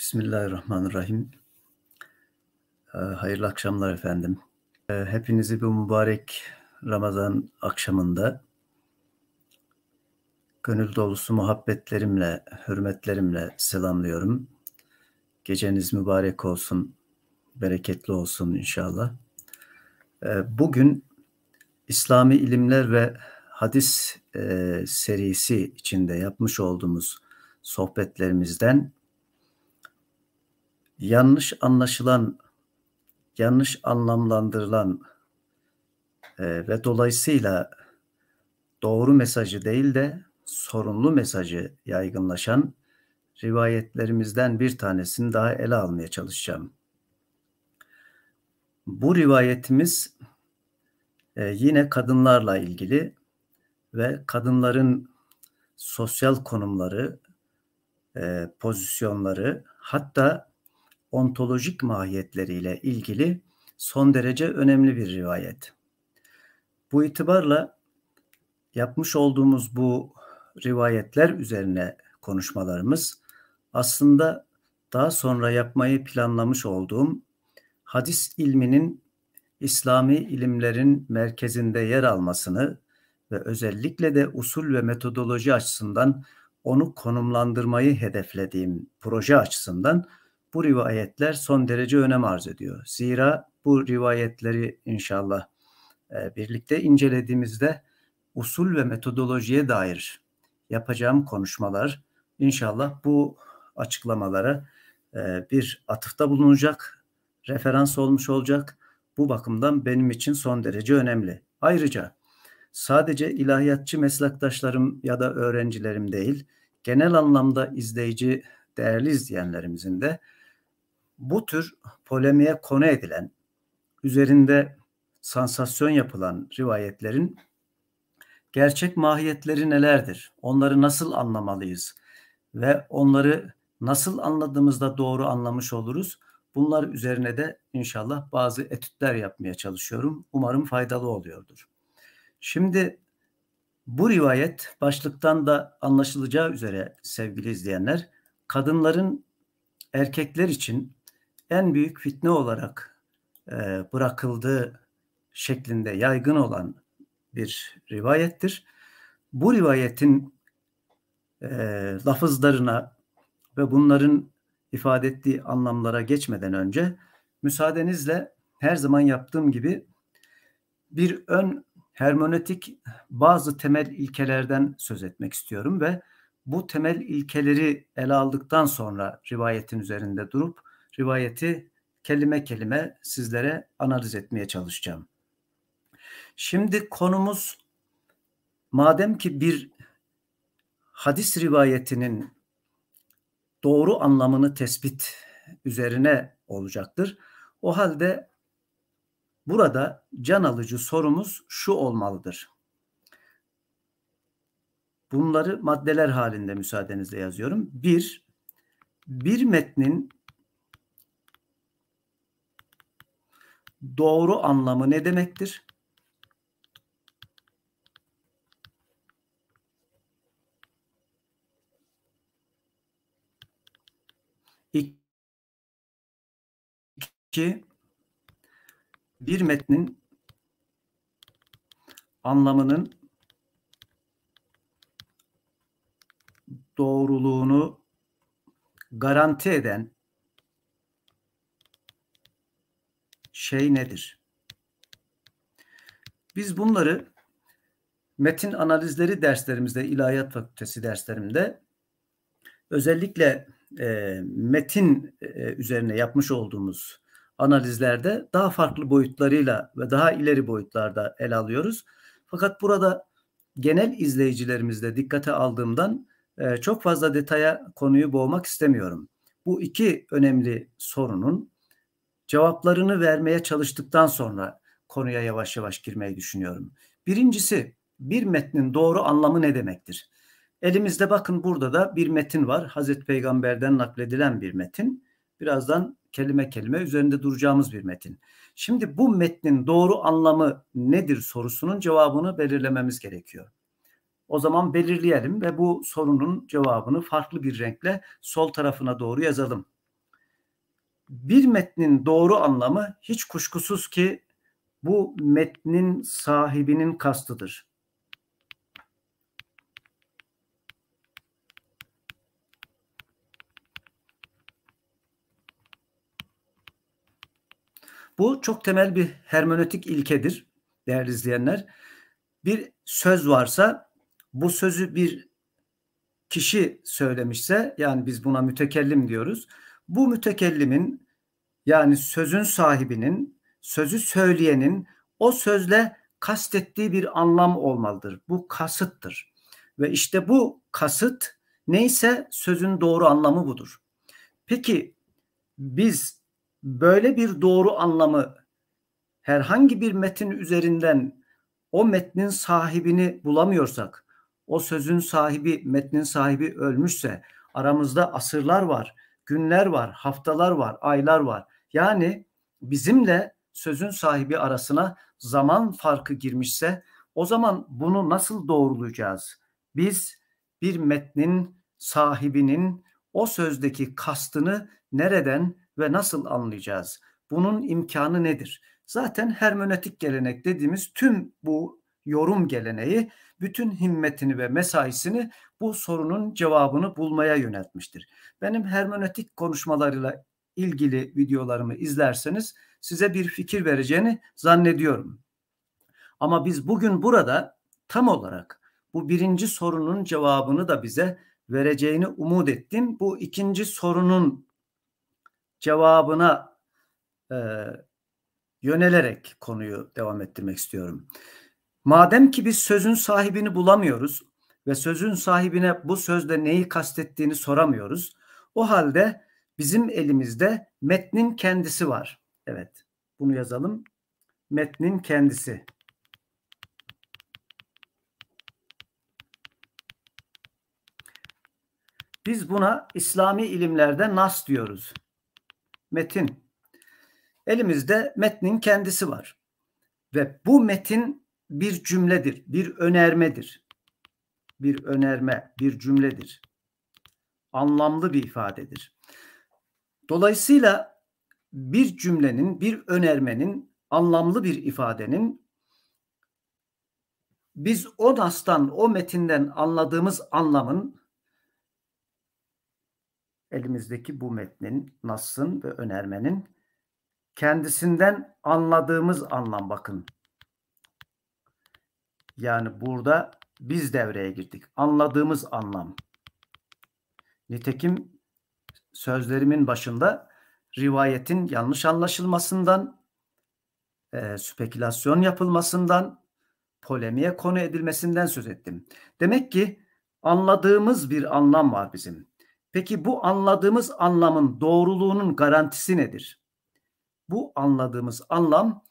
Bismillahirrahmanirrahim. Ee, hayırlı akşamlar efendim. Ee, hepinizi bu mübarek Ramazan akşamında gönül dolusu muhabbetlerimle, hürmetlerimle selamlıyorum. Geceniz mübarek olsun, bereketli olsun inşallah. Ee, bugün İslami ilimler ve hadis e, serisi içinde yapmış olduğumuz sohbetlerimizden yanlış anlaşılan, yanlış anlamlandırılan e, ve dolayısıyla doğru mesajı değil de sorunlu mesajı yaygınlaşan rivayetlerimizden bir tanesini daha ele almaya çalışacağım. Bu rivayetimiz e, yine kadınlarla ilgili ve kadınların sosyal konumları, e, pozisyonları hatta ontolojik mahiyetleriyle ilgili son derece önemli bir rivayet. Bu itibarla yapmış olduğumuz bu rivayetler üzerine konuşmalarımız aslında daha sonra yapmayı planlamış olduğum hadis ilminin İslami ilimlerin merkezinde yer almasını ve özellikle de usul ve metodoloji açısından onu konumlandırmayı hedeflediğim proje açısından bu rivayetler son derece önem arz ediyor. Zira bu rivayetleri inşallah e, birlikte incelediğimizde usul ve metodolojiye dair yapacağım konuşmalar inşallah bu açıklamalara e, bir atıfta bulunacak, referans olmuş olacak. Bu bakımdan benim için son derece önemli. Ayrıca sadece ilahiyatçı meslektaşlarım ya da öğrencilerim değil, genel anlamda izleyici değerli izleyenlerimizin de bu tür polemiğe konu edilen, üzerinde sansasyon yapılan rivayetlerin gerçek mahiyetleri nelerdir? Onları nasıl anlamalıyız? Ve onları nasıl anladığımızda doğru anlamış oluruz? Bunlar üzerine de inşallah bazı etütler yapmaya çalışıyorum. Umarım faydalı oluyordur. Şimdi bu rivayet başlıktan da anlaşılacağı üzere sevgili izleyenler kadınların erkekler için en büyük fitne olarak e, bırakıldığı şeklinde yaygın olan bir rivayettir. Bu rivayetin e, lafızlarına ve bunların ifade ettiği anlamlara geçmeden önce müsaadenizle her zaman yaptığım gibi bir ön hermenötik bazı temel ilkelerden söz etmek istiyorum ve bu temel ilkeleri ele aldıktan sonra rivayetin üzerinde durup rivayeti kelime kelime sizlere analiz etmeye çalışacağım. Şimdi konumuz madem ki bir hadis rivayetinin doğru anlamını tespit üzerine olacaktır. O halde burada can alıcı sorumuz şu olmalıdır. Bunları maddeler halinde müsaadenizle yazıyorum. Bir, bir metnin doğru anlamı ne demektir? İki, bir metnin anlamının doğruluğunu garanti eden şey nedir? Biz bunları metin analizleri derslerimizde, ilahiyat fakültesi derslerimde özellikle e, metin e, üzerine yapmış olduğumuz analizlerde daha farklı boyutlarıyla ve daha ileri boyutlarda ele alıyoruz. Fakat burada genel izleyicilerimizde dikkate aldığımdan e, çok fazla detaya konuyu boğmak istemiyorum. Bu iki önemli sorunun cevaplarını vermeye çalıştıktan sonra konuya yavaş yavaş girmeyi düşünüyorum. Birincisi bir metnin doğru anlamı ne demektir? Elimizde bakın burada da bir metin var. Hazreti Peygamber'den nakledilen bir metin. Birazdan kelime kelime üzerinde duracağımız bir metin. Şimdi bu metnin doğru anlamı nedir sorusunun cevabını belirlememiz gerekiyor. O zaman belirleyelim ve bu sorunun cevabını farklı bir renkle sol tarafına doğru yazalım bir metnin doğru anlamı hiç kuşkusuz ki bu metnin sahibinin kastıdır. Bu çok temel bir hermenötik ilkedir değerli izleyenler. Bir söz varsa bu sözü bir kişi söylemişse yani biz buna mütekellim diyoruz bu mütekellimin yani sözün sahibinin, sözü söyleyenin o sözle kastettiği bir anlam olmalıdır. Bu kasıttır. Ve işte bu kasıt neyse sözün doğru anlamı budur. Peki biz böyle bir doğru anlamı herhangi bir metin üzerinden o metnin sahibini bulamıyorsak, o sözün sahibi, metnin sahibi ölmüşse, aramızda asırlar var günler var, haftalar var, aylar var. Yani bizimle sözün sahibi arasına zaman farkı girmişse o zaman bunu nasıl doğrulayacağız? Biz bir metnin sahibinin o sözdeki kastını nereden ve nasıl anlayacağız? Bunun imkanı nedir? Zaten hermenötik gelenek dediğimiz tüm bu yorum geleneği bütün himmetini ve mesaisini bu sorunun cevabını bulmaya yöneltmiştir. Benim hermenötik konuşmalarıyla ilgili videolarımı izlerseniz size bir fikir vereceğini zannediyorum. Ama biz bugün burada tam olarak bu birinci sorunun cevabını da bize vereceğini umut ettim. Bu ikinci sorunun cevabına e, yönelerek konuyu devam ettirmek istiyorum. Madem ki biz sözün sahibini bulamıyoruz, ve sözün sahibine bu sözde neyi kastettiğini soramıyoruz. O halde bizim elimizde metnin kendisi var. Evet bunu yazalım. Metnin kendisi. Biz buna İslami ilimlerde nas diyoruz. Metin. Elimizde metnin kendisi var. Ve bu metin bir cümledir, bir önermedir bir önerme, bir cümledir. Anlamlı bir ifadedir. Dolayısıyla bir cümlenin, bir önermenin, anlamlı bir ifadenin biz o nastan, o metinden anladığımız anlamın elimizdeki bu metnin, nasın ve önermenin kendisinden anladığımız anlam bakın. Yani burada biz devreye girdik. Anladığımız anlam. Nitekim sözlerimin başında rivayetin yanlış anlaşılmasından, e, spekülasyon yapılmasından, polemiğe konu edilmesinden söz ettim. Demek ki anladığımız bir anlam var bizim. Peki bu anladığımız anlamın doğruluğunun garantisi nedir? Bu anladığımız anlam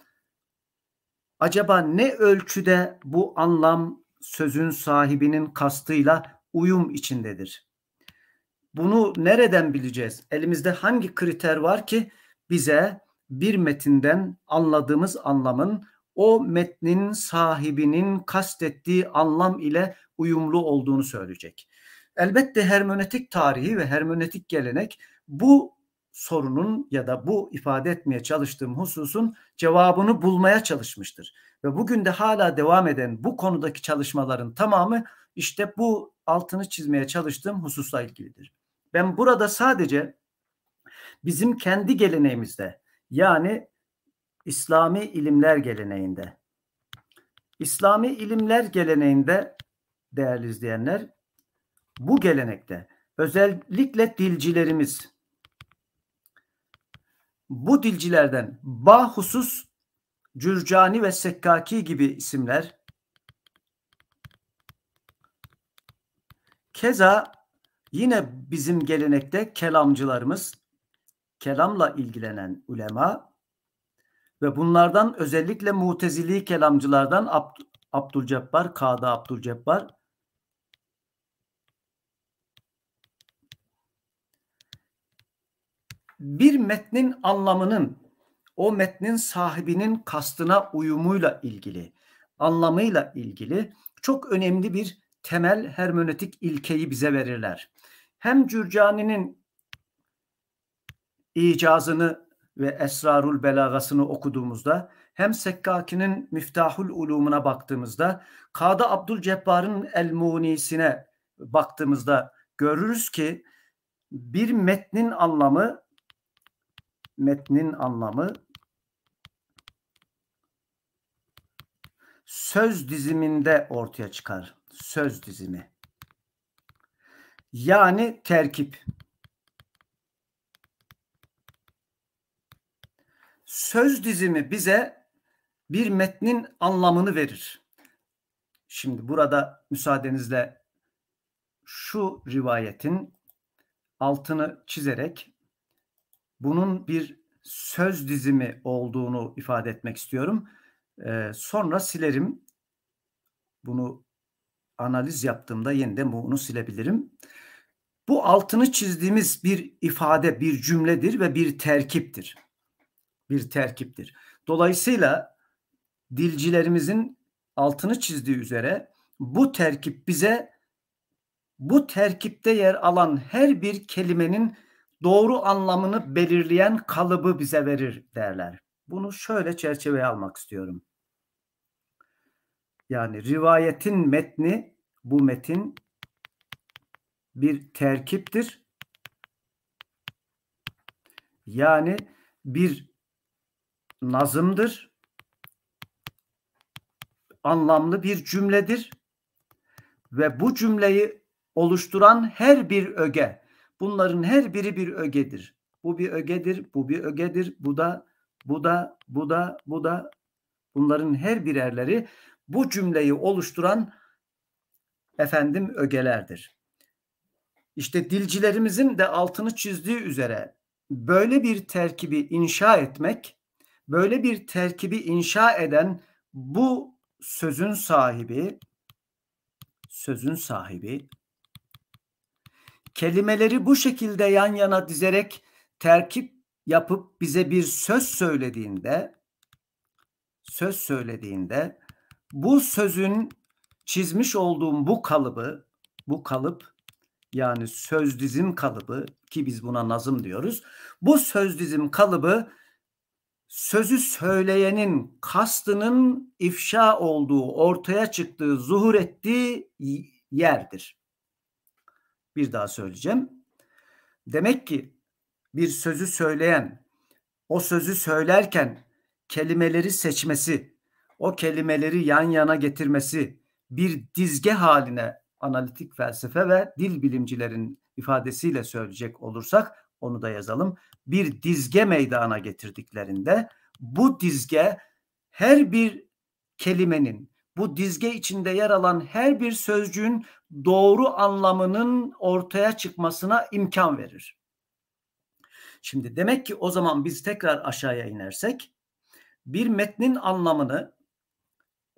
acaba ne ölçüde bu anlam sözün sahibinin kastıyla uyum içindedir. Bunu nereden bileceğiz? Elimizde hangi kriter var ki bize bir metinden anladığımız anlamın o metnin sahibinin kastettiği anlam ile uyumlu olduğunu söyleyecek. Elbette hermenötik tarihi ve hermenötik gelenek bu sorunun ya da bu ifade etmeye çalıştığım hususun cevabını bulmaya çalışmıştır ve bugün de hala devam eden bu konudaki çalışmaların tamamı işte bu altını çizmeye çalıştığım hususla ilgilidir. Ben burada sadece bizim kendi geleneğimizde yani İslami ilimler geleneğinde İslami ilimler geleneğinde değerli izleyenler bu gelenekte özellikle dilcilerimiz bu dilcilerden bahusus Cürcani ve Sekkaki gibi isimler. Keza yine bizim gelenekte kelamcılarımız, kelamla ilgilenen ulema ve bunlardan özellikle mutezili kelamcılardan Abd Abdülcebbar, Kadı Abdülcebbar bir metnin anlamının o metnin sahibinin kastına uyumuyla ilgili, anlamıyla ilgili çok önemli bir temel hermenötik ilkeyi bize verirler. Hem Cürcani'nin icazını ve Esrarul Belagasını okuduğumuzda hem Sekkaki'nin Miftahul Ulumuna baktığımızda Kadı Abdülcebbar'ın El Munisine baktığımızda görürüz ki bir metnin anlamı metnin anlamı söz diziminde ortaya çıkar. Söz dizimi. Yani terkip. Söz dizimi bize bir metnin anlamını verir. Şimdi burada müsaadenizle şu rivayetin altını çizerek bunun bir söz dizimi olduğunu ifade etmek istiyorum. E, sonra silerim. Bunu analiz yaptığımda yeniden bunu silebilirim. Bu altını çizdiğimiz bir ifade, bir cümledir ve bir terkiptir. Bir terkiptir. Dolayısıyla dilcilerimizin altını çizdiği üzere bu terkip bize bu terkipte yer alan her bir kelimenin doğru anlamını belirleyen kalıbı bize verir derler. Bunu şöyle çerçeveye almak istiyorum. Yani rivayetin metni bu metin bir terkiptir. Yani bir nazımdır. Anlamlı bir cümledir. Ve bu cümleyi oluşturan her bir öge, bunların her biri bir ögedir. Bu bir ögedir, bu bir ögedir, bu da, bu da, bu da, bu da. Bunların her birerleri bu cümleyi oluşturan efendim ögelerdir. İşte dilcilerimizin de altını çizdiği üzere böyle bir terkibi inşa etmek, böyle bir terkibi inşa eden bu sözün sahibi sözün sahibi kelimeleri bu şekilde yan yana dizerek terkip yapıp bize bir söz söylediğinde söz söylediğinde bu sözün çizmiş olduğum bu kalıbı, bu kalıp yani söz dizim kalıbı ki biz buna nazım diyoruz. Bu söz dizim kalıbı sözü söyleyenin kastının ifşa olduğu, ortaya çıktığı, zuhur ettiği yerdir. Bir daha söyleyeceğim. Demek ki bir sözü söyleyen o sözü söylerken kelimeleri seçmesi, o kelimeleri yan yana getirmesi bir dizge haline analitik felsefe ve dil bilimcilerin ifadesiyle söyleyecek olursak onu da yazalım. Bir dizge meydana getirdiklerinde bu dizge her bir kelimenin, bu dizge içinde yer alan her bir sözcüğün doğru anlamının ortaya çıkmasına imkan verir. Şimdi demek ki o zaman biz tekrar aşağıya inersek bir metnin anlamını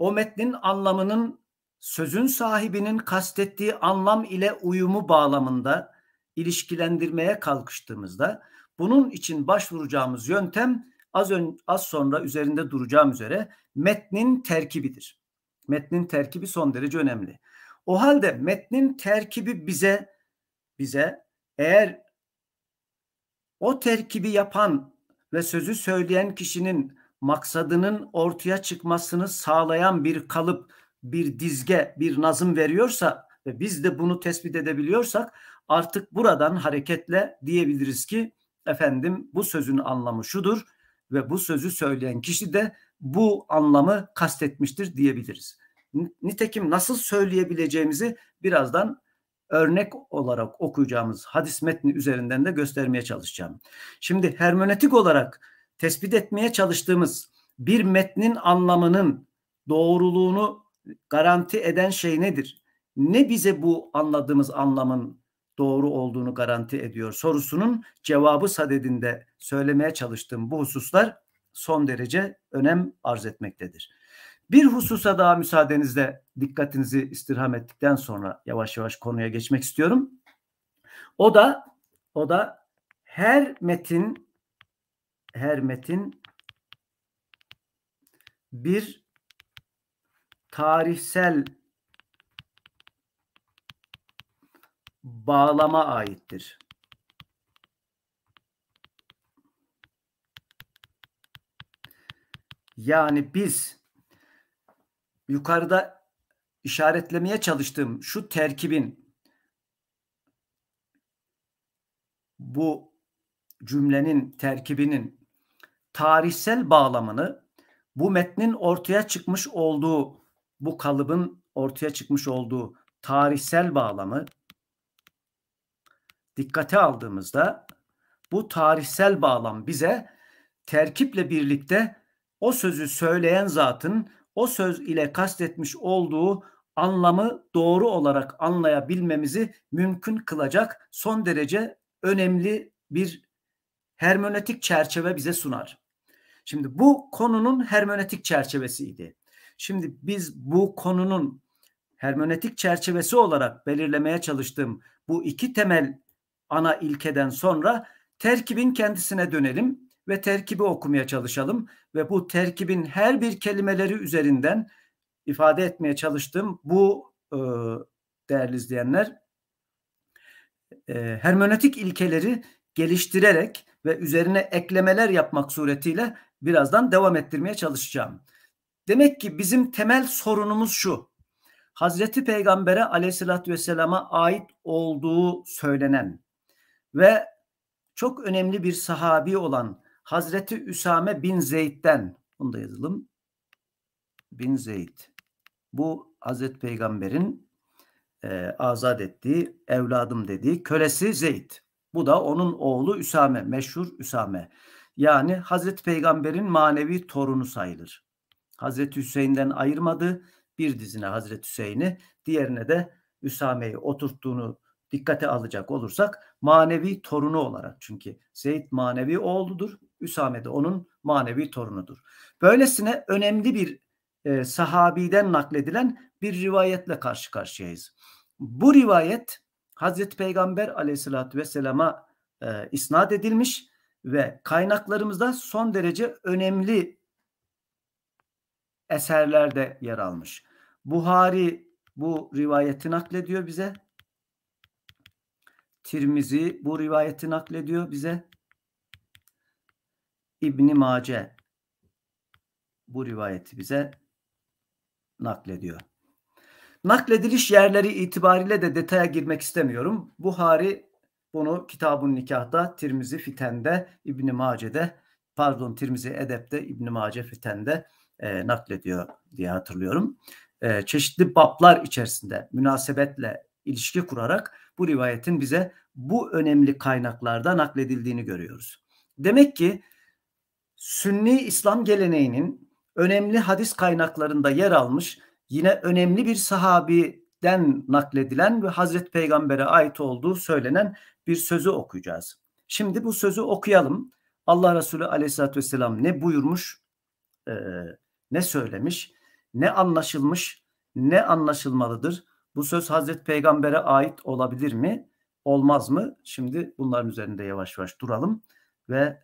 o metnin anlamının sözün sahibinin kastettiği anlam ile uyumu bağlamında ilişkilendirmeye kalkıştığımızda bunun için başvuracağımız yöntem az ön, az sonra üzerinde duracağım üzere metnin terkibidir. Metnin terkibi son derece önemli. O halde metnin terkibi bize bize eğer o terkibi yapan ve sözü söyleyen kişinin maksadının ortaya çıkmasını sağlayan bir kalıp, bir dizge, bir nazım veriyorsa ve biz de bunu tespit edebiliyorsak artık buradan hareketle diyebiliriz ki efendim bu sözün anlamı şudur ve bu sözü söyleyen kişi de bu anlamı kastetmiştir diyebiliriz. Nitekim nasıl söyleyebileceğimizi birazdan örnek olarak okuyacağımız hadis metni üzerinden de göstermeye çalışacağım. Şimdi hermenötik olarak tespit etmeye çalıştığımız bir metnin anlamının doğruluğunu garanti eden şey nedir? Ne bize bu anladığımız anlamın doğru olduğunu garanti ediyor sorusunun cevabı sadedinde söylemeye çalıştığım bu hususlar son derece önem arz etmektedir. Bir hususa daha müsaadenizle dikkatinizi istirham ettikten sonra yavaş yavaş konuya geçmek istiyorum. O da o da her metin her metin bir tarihsel bağlama aittir. Yani biz yukarıda işaretlemeye çalıştığım şu terkibin bu cümlenin terkibinin tarihsel bağlamını bu metnin ortaya çıkmış olduğu, bu kalıbın ortaya çıkmış olduğu tarihsel bağlamı dikkate aldığımızda bu tarihsel bağlam bize terkiple birlikte o sözü söyleyen zatın o söz ile kastetmiş olduğu anlamı doğru olarak anlayabilmemizi mümkün kılacak son derece önemli bir hermenötik çerçeve bize sunar. Şimdi bu konunun hermenötik çerçevesiydi. Şimdi biz bu konunun hermönetik çerçevesi olarak belirlemeye çalıştığım bu iki temel ana ilkeden sonra terkibin kendisine dönelim ve terkibi okumaya çalışalım ve bu terkibin her bir kelimeleri üzerinden ifade etmeye çalıştığım bu e, değerli izleyenler e, hermenötik ilkeleri geliştirerek ve üzerine eklemeler yapmak suretiyle birazdan devam ettirmeye çalışacağım. Demek ki bizim temel sorunumuz şu. Hazreti Peygamber'e aleyhissalatü vesselama ait olduğu söylenen ve çok önemli bir sahabi olan Hazreti Üsame bin Zeyd'den bunu da yazalım. Bin Zeyd. Bu Hazreti Peygamber'in e, azat ettiği, evladım dediği kölesi Zeyd. Bu da onun oğlu Üsame, meşhur Üsame. Yani Hazreti Peygamber'in manevi torunu sayılır. Hazreti Hüseyin'den ayırmadı. Bir dizine Hazreti Hüseyin'i, diğerine de Üsame'yi oturttuğunu dikkate alacak olursak manevi torunu olarak çünkü Seyit manevi oğludur. Üsame de onun manevi torunudur. Böylesine önemli bir e, sahabiden nakledilen bir rivayetle karşı karşıyayız. Bu rivayet Hazreti Peygamber aleyhissalatü vesselama e, isnat edilmiş ve kaynaklarımızda son derece önemli eserlerde yer almış. Buhari bu rivayeti naklediyor bize. Tirmizi bu rivayeti naklediyor bize. İbni Mace bu rivayeti bize naklediyor. Naklediliş yerleri itibariyle de detaya girmek istemiyorum. Buhari bunu Kitabun Nikah'da, Tirmizi Fiten'de, İbn Mace'de, pardon Tirmizi Edep'te, İbn Mace Fiten'de e, naklediyor diye hatırlıyorum. E, çeşitli bablar içerisinde münasebetle ilişki kurarak bu rivayetin bize bu önemli kaynaklarda nakledildiğini görüyoruz. Demek ki Sünni İslam geleneğinin önemli hadis kaynaklarında yer almış yine önemli bir sahabi den nakledilen ve Hazreti Peygamber'e ait olduğu söylenen bir sözü okuyacağız. Şimdi bu sözü okuyalım. Allah Resulü aleyhissalatü vesselam ne buyurmuş, e, ne söylemiş, ne anlaşılmış, ne anlaşılmalıdır? Bu söz Hazreti Peygamber'e ait olabilir mi, olmaz mı? Şimdi bunların üzerinde yavaş yavaş duralım ve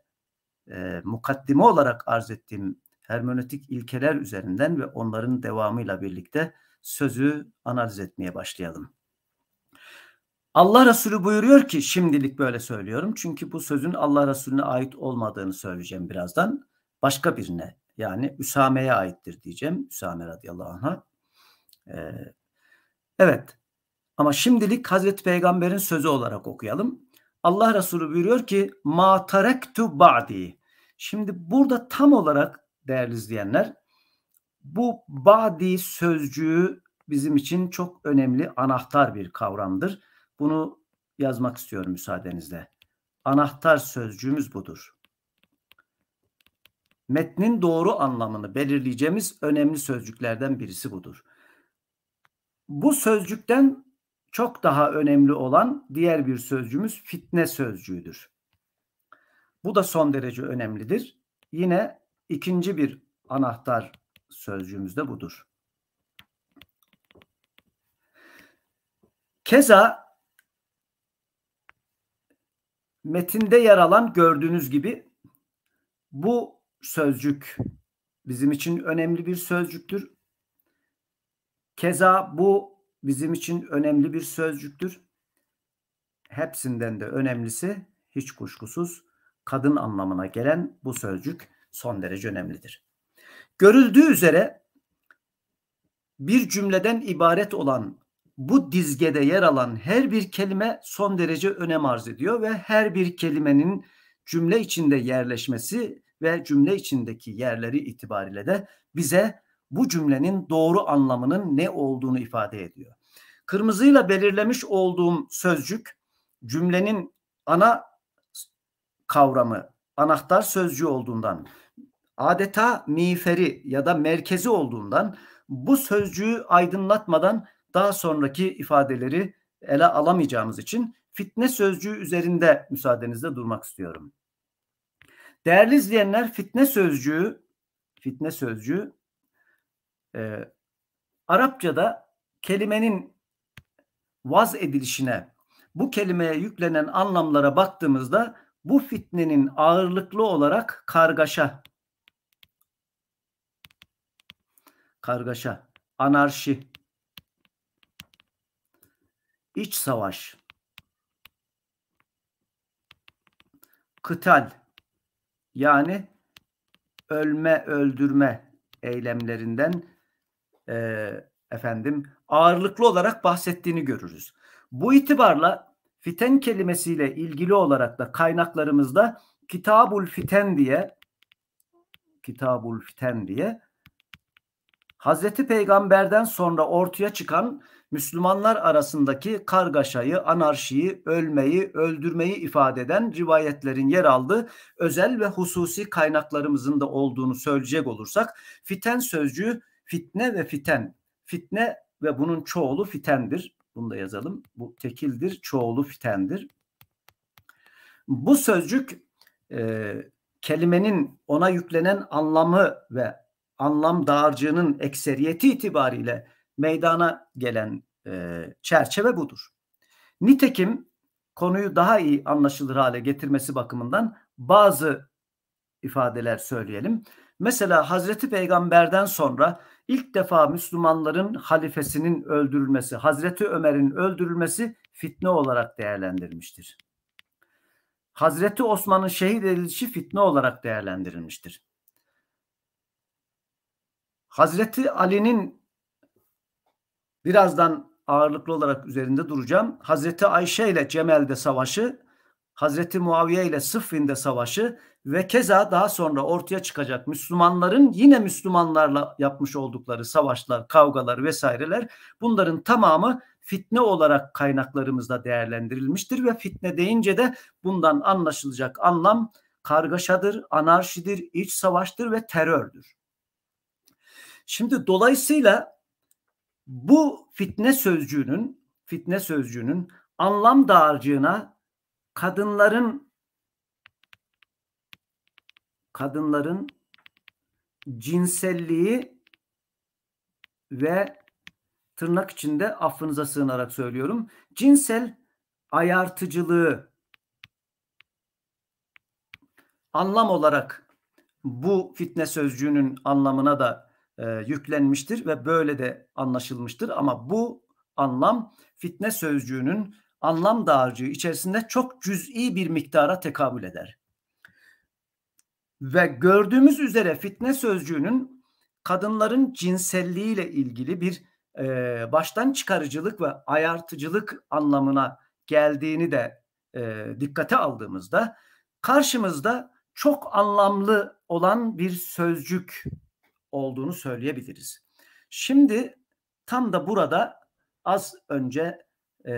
e, mukaddime olarak arz ettiğim hermenötik ilkeler üzerinden ve onların devamıyla birlikte sözü analiz etmeye başlayalım. Allah Resulü buyuruyor ki şimdilik böyle söylüyorum. Çünkü bu sözün Allah Resulüne ait olmadığını söyleyeceğim birazdan. Başka birine yani Üsame'ye aittir diyeceğim. Üsame radıyallahu anh'a. Ee, evet ama şimdilik Hazreti Peygamber'in sözü olarak okuyalım. Allah Resulü buyuruyor ki ma tarektu ba'di. Şimdi burada tam olarak değerli izleyenler bu badi sözcüğü bizim için çok önemli anahtar bir kavramdır. Bunu yazmak istiyorum müsaadenizle. Anahtar sözcüğümüz budur. Metnin doğru anlamını belirleyeceğimiz önemli sözcüklerden birisi budur. Bu sözcükten çok daha önemli olan diğer bir sözcüğümüz fitne sözcüğüdür. Bu da son derece önemlidir. Yine ikinci bir anahtar sözcüğümüz de budur. Keza metinde yer alan gördüğünüz gibi bu sözcük bizim için önemli bir sözcüktür. Keza bu bizim için önemli bir sözcüktür. Hepsinden de önemlisi hiç kuşkusuz kadın anlamına gelen bu sözcük son derece önemlidir. Görüldüğü üzere bir cümleden ibaret olan bu dizgede yer alan her bir kelime son derece önem arz ediyor ve her bir kelimenin cümle içinde yerleşmesi ve cümle içindeki yerleri itibariyle de bize bu cümlenin doğru anlamının ne olduğunu ifade ediyor. Kırmızıyla belirlemiş olduğum sözcük cümlenin ana kavramı, anahtar sözcüğü olduğundan adeta miğferi ya da merkezi olduğundan bu sözcüğü aydınlatmadan daha sonraki ifadeleri ele alamayacağımız için fitne sözcüğü üzerinde müsaadenizle durmak istiyorum. Değerli izleyenler fitne sözcüğü fitne sözcüğü e, Arapçada kelimenin vaz edilişine bu kelimeye yüklenen anlamlara baktığımızda bu fitnenin ağırlıklı olarak kargaşa kargaşa, anarşi, iç savaş, kıtal yani ölme öldürme eylemlerinden e, efendim ağırlıklı olarak bahsettiğini görürüz. Bu itibarla fiten kelimesiyle ilgili olarak da kaynaklarımızda Kitabul Fiten diye Kitabul Fiten diye Hazreti Peygamber'den sonra ortaya çıkan Müslümanlar arasındaki kargaşayı, anarşiyi, ölmeyi, öldürmeyi ifade eden rivayetlerin yer aldığı özel ve hususi kaynaklarımızın da olduğunu söyleyecek olursak fiten sözcüğü fitne ve fiten. Fitne ve bunun çoğulu fitendir. Bunu da yazalım. Bu tekildir, çoğulu fitendir. Bu sözcük e, kelimenin ona yüklenen anlamı ve anlam dağarcığının ekseriyeti itibariyle meydana gelen e, çerçeve budur. Nitekim konuyu daha iyi anlaşılır hale getirmesi bakımından bazı ifadeler söyleyelim. Mesela Hazreti Peygamber'den sonra ilk defa Müslümanların halifesinin öldürülmesi, Hazreti Ömer'in öldürülmesi fitne olarak değerlendirilmiştir. Hazreti Osman'ın şehit edilişi fitne olarak değerlendirilmiştir. Hazreti Ali'nin birazdan ağırlıklı olarak üzerinde duracağım. Hazreti Ayşe ile Cemel'de savaşı, Hazreti Muaviye ile Sıffin'de savaşı ve keza daha sonra ortaya çıkacak Müslümanların yine Müslümanlarla yapmış oldukları savaşlar, kavgalar vesaireler bunların tamamı fitne olarak kaynaklarımızda değerlendirilmiştir ve fitne deyince de bundan anlaşılacak anlam kargaşadır, anarşidir, iç savaştır ve terördür. Şimdi dolayısıyla bu fitne sözcüğünün fitne sözcüğünün anlam dağarcığına kadınların kadınların cinselliği ve tırnak içinde affınıza sığınarak söylüyorum. Cinsel ayartıcılığı anlam olarak bu fitne sözcüğünün anlamına da e, yüklenmiştir ve böyle de anlaşılmıştır. Ama bu anlam fitne sözcüğünün anlam dağarcığı içerisinde çok cüz'i bir miktara tekabül eder. Ve gördüğümüz üzere fitne sözcüğünün kadınların cinselliğiyle ilgili bir e, baştan çıkarıcılık ve ayartıcılık anlamına geldiğini de e, dikkate aldığımızda karşımızda çok anlamlı olan bir sözcük olduğunu söyleyebiliriz. Şimdi tam da burada az önce e,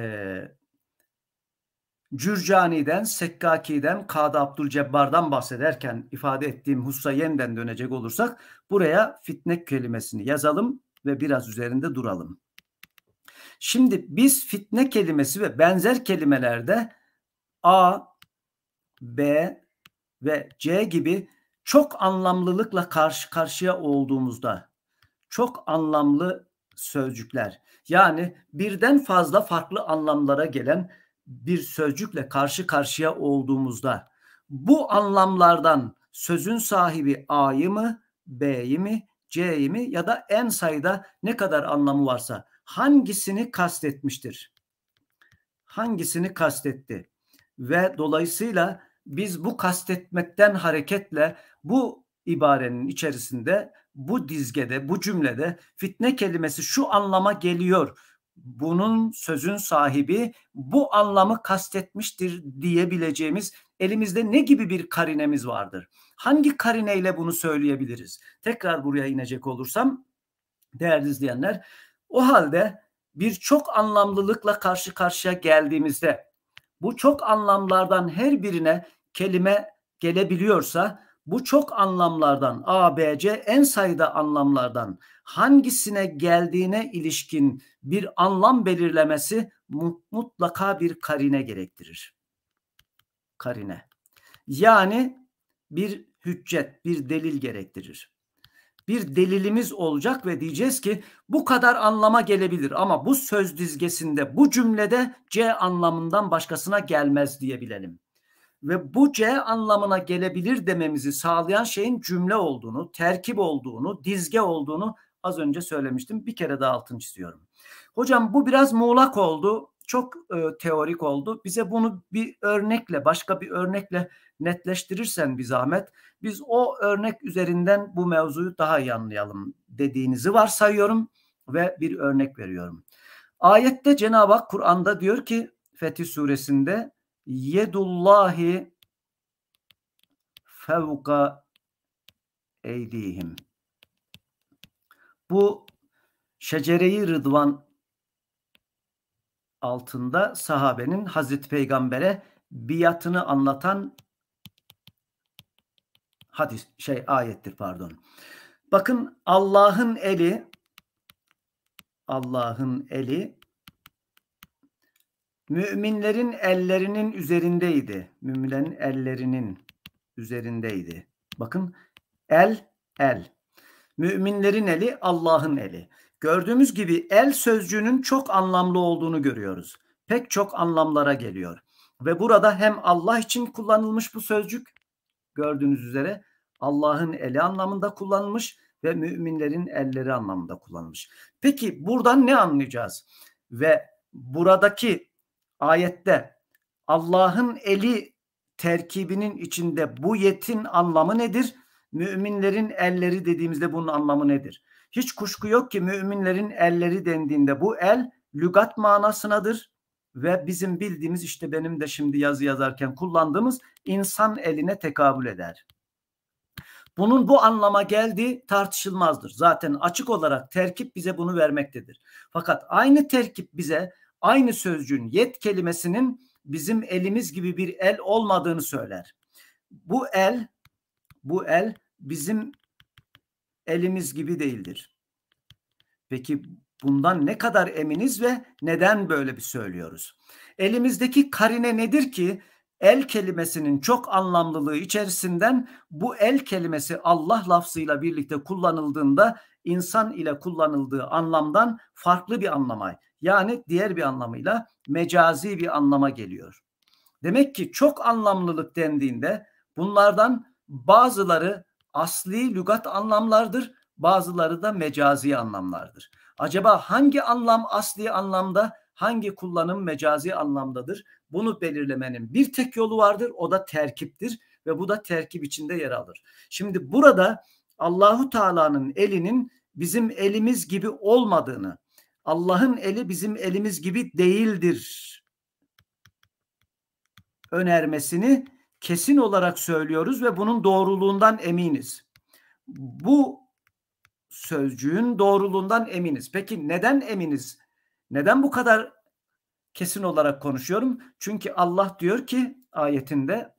Cürcani'den, Sekkaki'den, Kadı Abdülcebbar'dan bahsederken ifade ettiğim hususa yeniden dönecek olursak buraya fitne kelimesini yazalım ve biraz üzerinde duralım. Şimdi biz fitne kelimesi ve benzer kelimelerde A, B ve C gibi çok anlamlılıkla karşı karşıya olduğumuzda çok anlamlı sözcükler yani birden fazla farklı anlamlara gelen bir sözcükle karşı karşıya olduğumuzda bu anlamlardan sözün sahibi A'yı mı, B'yi mi, C'yi mi ya da en sayıda ne kadar anlamı varsa hangisini kastetmiştir? Hangisini kastetti? Ve dolayısıyla biz bu kastetmekten hareketle bu ibarenin içerisinde bu dizgede bu cümlede fitne kelimesi şu anlama geliyor. Bunun sözün sahibi bu anlamı kastetmiştir diyebileceğimiz elimizde ne gibi bir karinemiz vardır? Hangi karineyle bunu söyleyebiliriz? Tekrar buraya inecek olursam değerli izleyenler o halde bir çok anlamlılıkla karşı karşıya geldiğimizde bu çok anlamlardan her birine kelime gelebiliyorsa bu çok anlamlardan A, B, C en sayıda anlamlardan hangisine geldiğine ilişkin bir anlam belirlemesi mutlaka bir karine gerektirir. Karine. Yani bir hüccet, bir delil gerektirir. Bir delilimiz olacak ve diyeceğiz ki bu kadar anlama gelebilir ama bu söz dizgesinde, bu cümlede C anlamından başkasına gelmez diyebilelim ve bu C anlamına gelebilir dememizi sağlayan şeyin cümle olduğunu, terkip olduğunu, dizge olduğunu az önce söylemiştim. Bir kere daha altını çiziyorum. Hocam bu biraz muğlak oldu. Çok e, teorik oldu. Bize bunu bir örnekle, başka bir örnekle netleştirirsen bir zahmet. Biz o örnek üzerinden bu mevzuyu daha iyi anlayalım dediğinizi varsayıyorum ve bir örnek veriyorum. Ayette Cenab-ı Hak Kur'an'da diyor ki Fetih suresinde yedullahi fevka eydihim. Bu şecereyi rıdvan altında sahabenin Hazreti Peygamber'e biatını anlatan hadis şey ayettir pardon. Bakın Allah'ın eli Allah'ın eli Müminlerin ellerinin üzerindeydi. Müminlerin ellerinin üzerindeydi. Bakın el el. Müminlerin eli Allah'ın eli. Gördüğümüz gibi el sözcüğünün çok anlamlı olduğunu görüyoruz. Pek çok anlamlara geliyor. Ve burada hem Allah için kullanılmış bu sözcük gördüğünüz üzere Allah'ın eli anlamında kullanılmış ve müminlerin elleri anlamında kullanılmış. Peki buradan ne anlayacağız? Ve buradaki ayette Allah'ın eli terkibinin içinde bu yetin anlamı nedir? Müminlerin elleri dediğimizde bunun anlamı nedir? Hiç kuşku yok ki müminlerin elleri dendiğinde bu el lügat manasınadır ve bizim bildiğimiz işte benim de şimdi yazı yazarken kullandığımız insan eline tekabül eder. Bunun bu anlama geldiği tartışılmazdır. Zaten açık olarak terkip bize bunu vermektedir. Fakat aynı terkip bize aynı sözcüğün yet kelimesinin bizim elimiz gibi bir el olmadığını söyler. Bu el bu el bizim elimiz gibi değildir. Peki bundan ne kadar eminiz ve neden böyle bir söylüyoruz? Elimizdeki karine nedir ki el kelimesinin çok anlamlılığı içerisinden bu el kelimesi Allah lafzıyla birlikte kullanıldığında insan ile kullanıldığı anlamdan farklı bir anlamay? Yani diğer bir anlamıyla mecazi bir anlama geliyor. Demek ki çok anlamlılık dendiğinde bunlardan bazıları asli lügat anlamlardır, bazıları da mecazi anlamlardır. Acaba hangi anlam asli anlamda, hangi kullanım mecazi anlamdadır? Bunu belirlemenin bir tek yolu vardır, o da terkiptir ve bu da terkip içinde yer alır. Şimdi burada Allahu Teala'nın elinin bizim elimiz gibi olmadığını, Allah'ın eli bizim elimiz gibi değildir önermesini kesin olarak söylüyoruz ve bunun doğruluğundan eminiz. Bu sözcüğün doğruluğundan eminiz. Peki neden eminiz? Neden bu kadar kesin olarak konuşuyorum? Çünkü Allah diyor ki ayetinde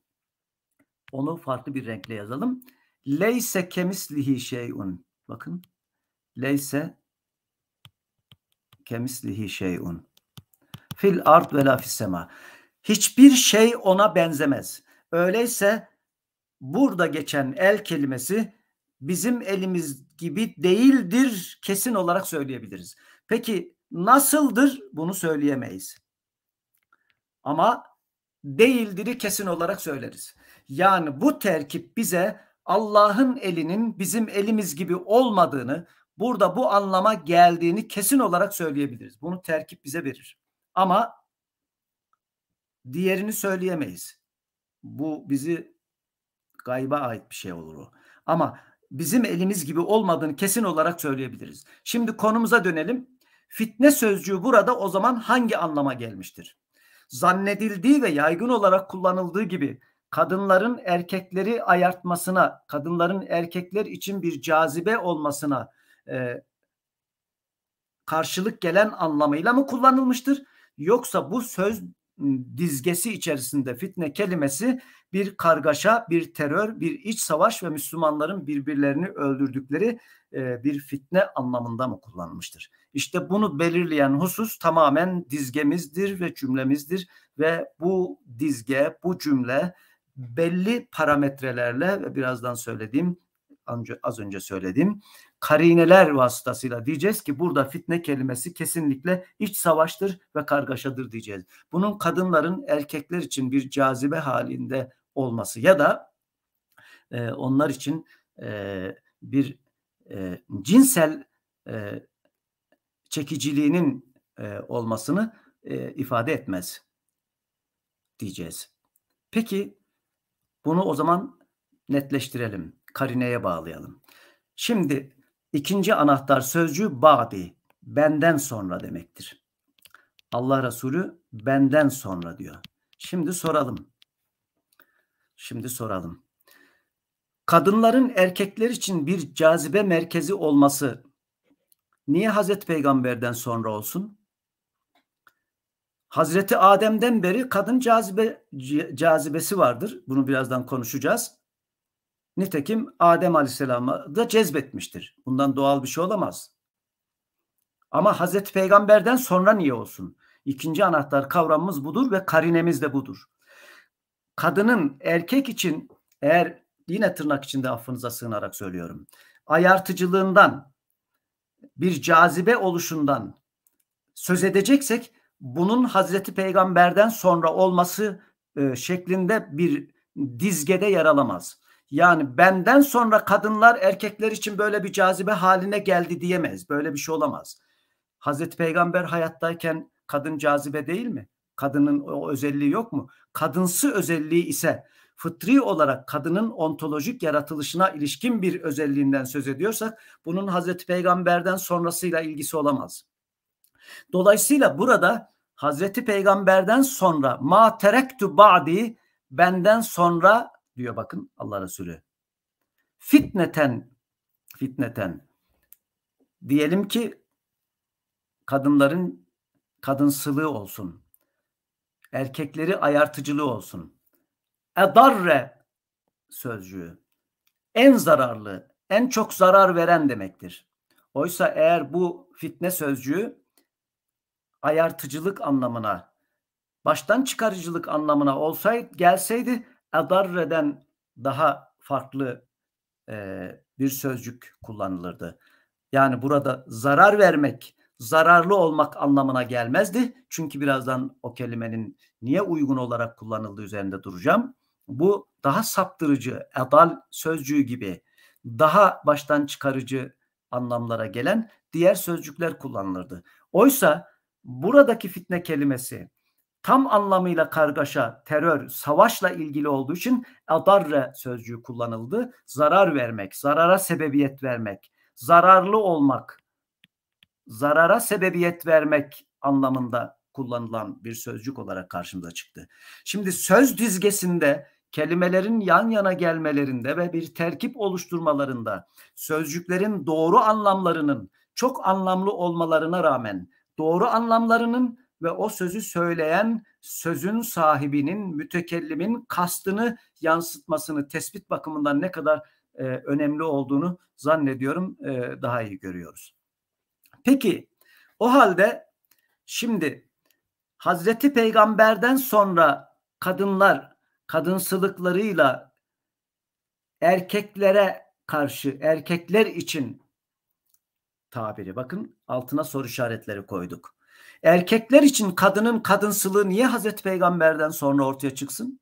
onu farklı bir renkle yazalım. Leyse kemislihi şeyun. Bakın. Leyse kemislihi şeyun. Fil art ve la Hiçbir şey ona benzemez. Öyleyse burada geçen el kelimesi bizim elimiz gibi değildir kesin olarak söyleyebiliriz. Peki nasıldır bunu söyleyemeyiz. Ama değildir'i kesin olarak söyleriz. Yani bu terkip bize Allah'ın elinin bizim elimiz gibi olmadığını, burada bu anlama geldiğini kesin olarak söyleyebiliriz. Bunu terkip bize verir. Ama diğerini söyleyemeyiz. Bu bizi gayba ait bir şey olur o. Ama bizim elimiz gibi olmadığını kesin olarak söyleyebiliriz. Şimdi konumuza dönelim. Fitne sözcüğü burada o zaman hangi anlama gelmiştir? Zannedildiği ve yaygın olarak kullanıldığı gibi kadınların erkekleri ayartmasına, kadınların erkekler için bir cazibe olmasına, e, karşılık gelen anlamıyla mı kullanılmıştır? Yoksa bu söz dizgesi içerisinde fitne kelimesi bir kargaşa, bir terör, bir iç savaş ve Müslümanların birbirlerini öldürdükleri e, bir fitne anlamında mı kullanılmıştır? İşte bunu belirleyen husus tamamen dizgemizdir ve cümlemizdir ve bu dizge, bu cümle belli parametrelerle ve birazdan söylediğim az önce söylediğim karineler vasıtasıyla diyeceğiz ki burada fitne kelimesi kesinlikle iç savaştır ve kargaşadır diyeceğiz. Bunun kadınların erkekler için bir cazibe halinde olması ya da e, onlar için e, bir e, cinsel e, çekiciliğinin e, olmasını e, ifade etmez diyeceğiz. Peki bunu o zaman netleştirelim, karineye bağlayalım. Şimdi İkinci anahtar sözcüğü ba'di. Benden sonra demektir. Allah Resulü benden sonra diyor. Şimdi soralım. Şimdi soralım. Kadınların erkekler için bir cazibe merkezi olması niye Hazreti Peygamber'den sonra olsun? Hazreti Adem'den beri kadın cazibe cazibesi vardır. Bunu birazdan konuşacağız. Nitekim Adem Aleyhisselam'a da cezbetmiştir. Bundan doğal bir şey olamaz. Ama Hazreti Peygamber'den sonra niye olsun? İkinci anahtar kavramımız budur ve karinemiz de budur. Kadının erkek için eğer yine tırnak içinde affınıza sığınarak söylüyorum. Ayartıcılığından, bir cazibe oluşundan söz edeceksek bunun Hazreti Peygamber'den sonra olması e, şeklinde bir dizgede yer alamaz. Yani benden sonra kadınlar erkekler için böyle bir cazibe haline geldi diyemez. Böyle bir şey olamaz. Hazreti Peygamber hayattayken kadın cazibe değil mi? Kadının o özelliği yok mu? Kadınsı özelliği ise fıtri olarak kadının ontolojik yaratılışına ilişkin bir özelliğinden söz ediyorsak bunun Hazreti Peygamber'den sonrasıyla ilgisi olamaz. Dolayısıyla burada Hazreti Peygamber'den sonra ma terektu ba'di benden sonra diyor bakın Allah Resulü. Fitneten fitneten diyelim ki kadınların kadınsılığı olsun. Erkekleri ayartıcılığı olsun. Edarre sözcüğü en zararlı, en çok zarar veren demektir. Oysa eğer bu fitne sözcüğü ayartıcılık anlamına, baştan çıkarıcılık anlamına olsaydı gelseydi adarreden daha farklı e, bir sözcük kullanılırdı. Yani burada zarar vermek, zararlı olmak anlamına gelmezdi. Çünkü birazdan o kelimenin niye uygun olarak kullanıldığı üzerinde duracağım. Bu daha saptırıcı, adal sözcüğü gibi daha baştan çıkarıcı anlamlara gelen diğer sözcükler kullanılırdı. Oysa buradaki fitne kelimesi tam anlamıyla kargaşa, terör, savaşla ilgili olduğu için adarre sözcüğü kullanıldı. Zarar vermek, zarara sebebiyet vermek, zararlı olmak, zarara sebebiyet vermek anlamında kullanılan bir sözcük olarak karşımıza çıktı. Şimdi söz dizgesinde kelimelerin yan yana gelmelerinde ve bir terkip oluşturmalarında sözcüklerin doğru anlamlarının çok anlamlı olmalarına rağmen doğru anlamlarının ve o sözü söyleyen sözün sahibinin, mütekellimin kastını yansıtmasını tespit bakımından ne kadar e, önemli olduğunu zannediyorum e, daha iyi görüyoruz. Peki o halde şimdi Hazreti Peygamber'den sonra kadınlar kadınsılıklarıyla erkeklere karşı erkekler için tabiri bakın altına soru işaretleri koyduk Erkekler için kadının kadınsılığı niye Hazreti Peygamber'den sonra ortaya çıksın?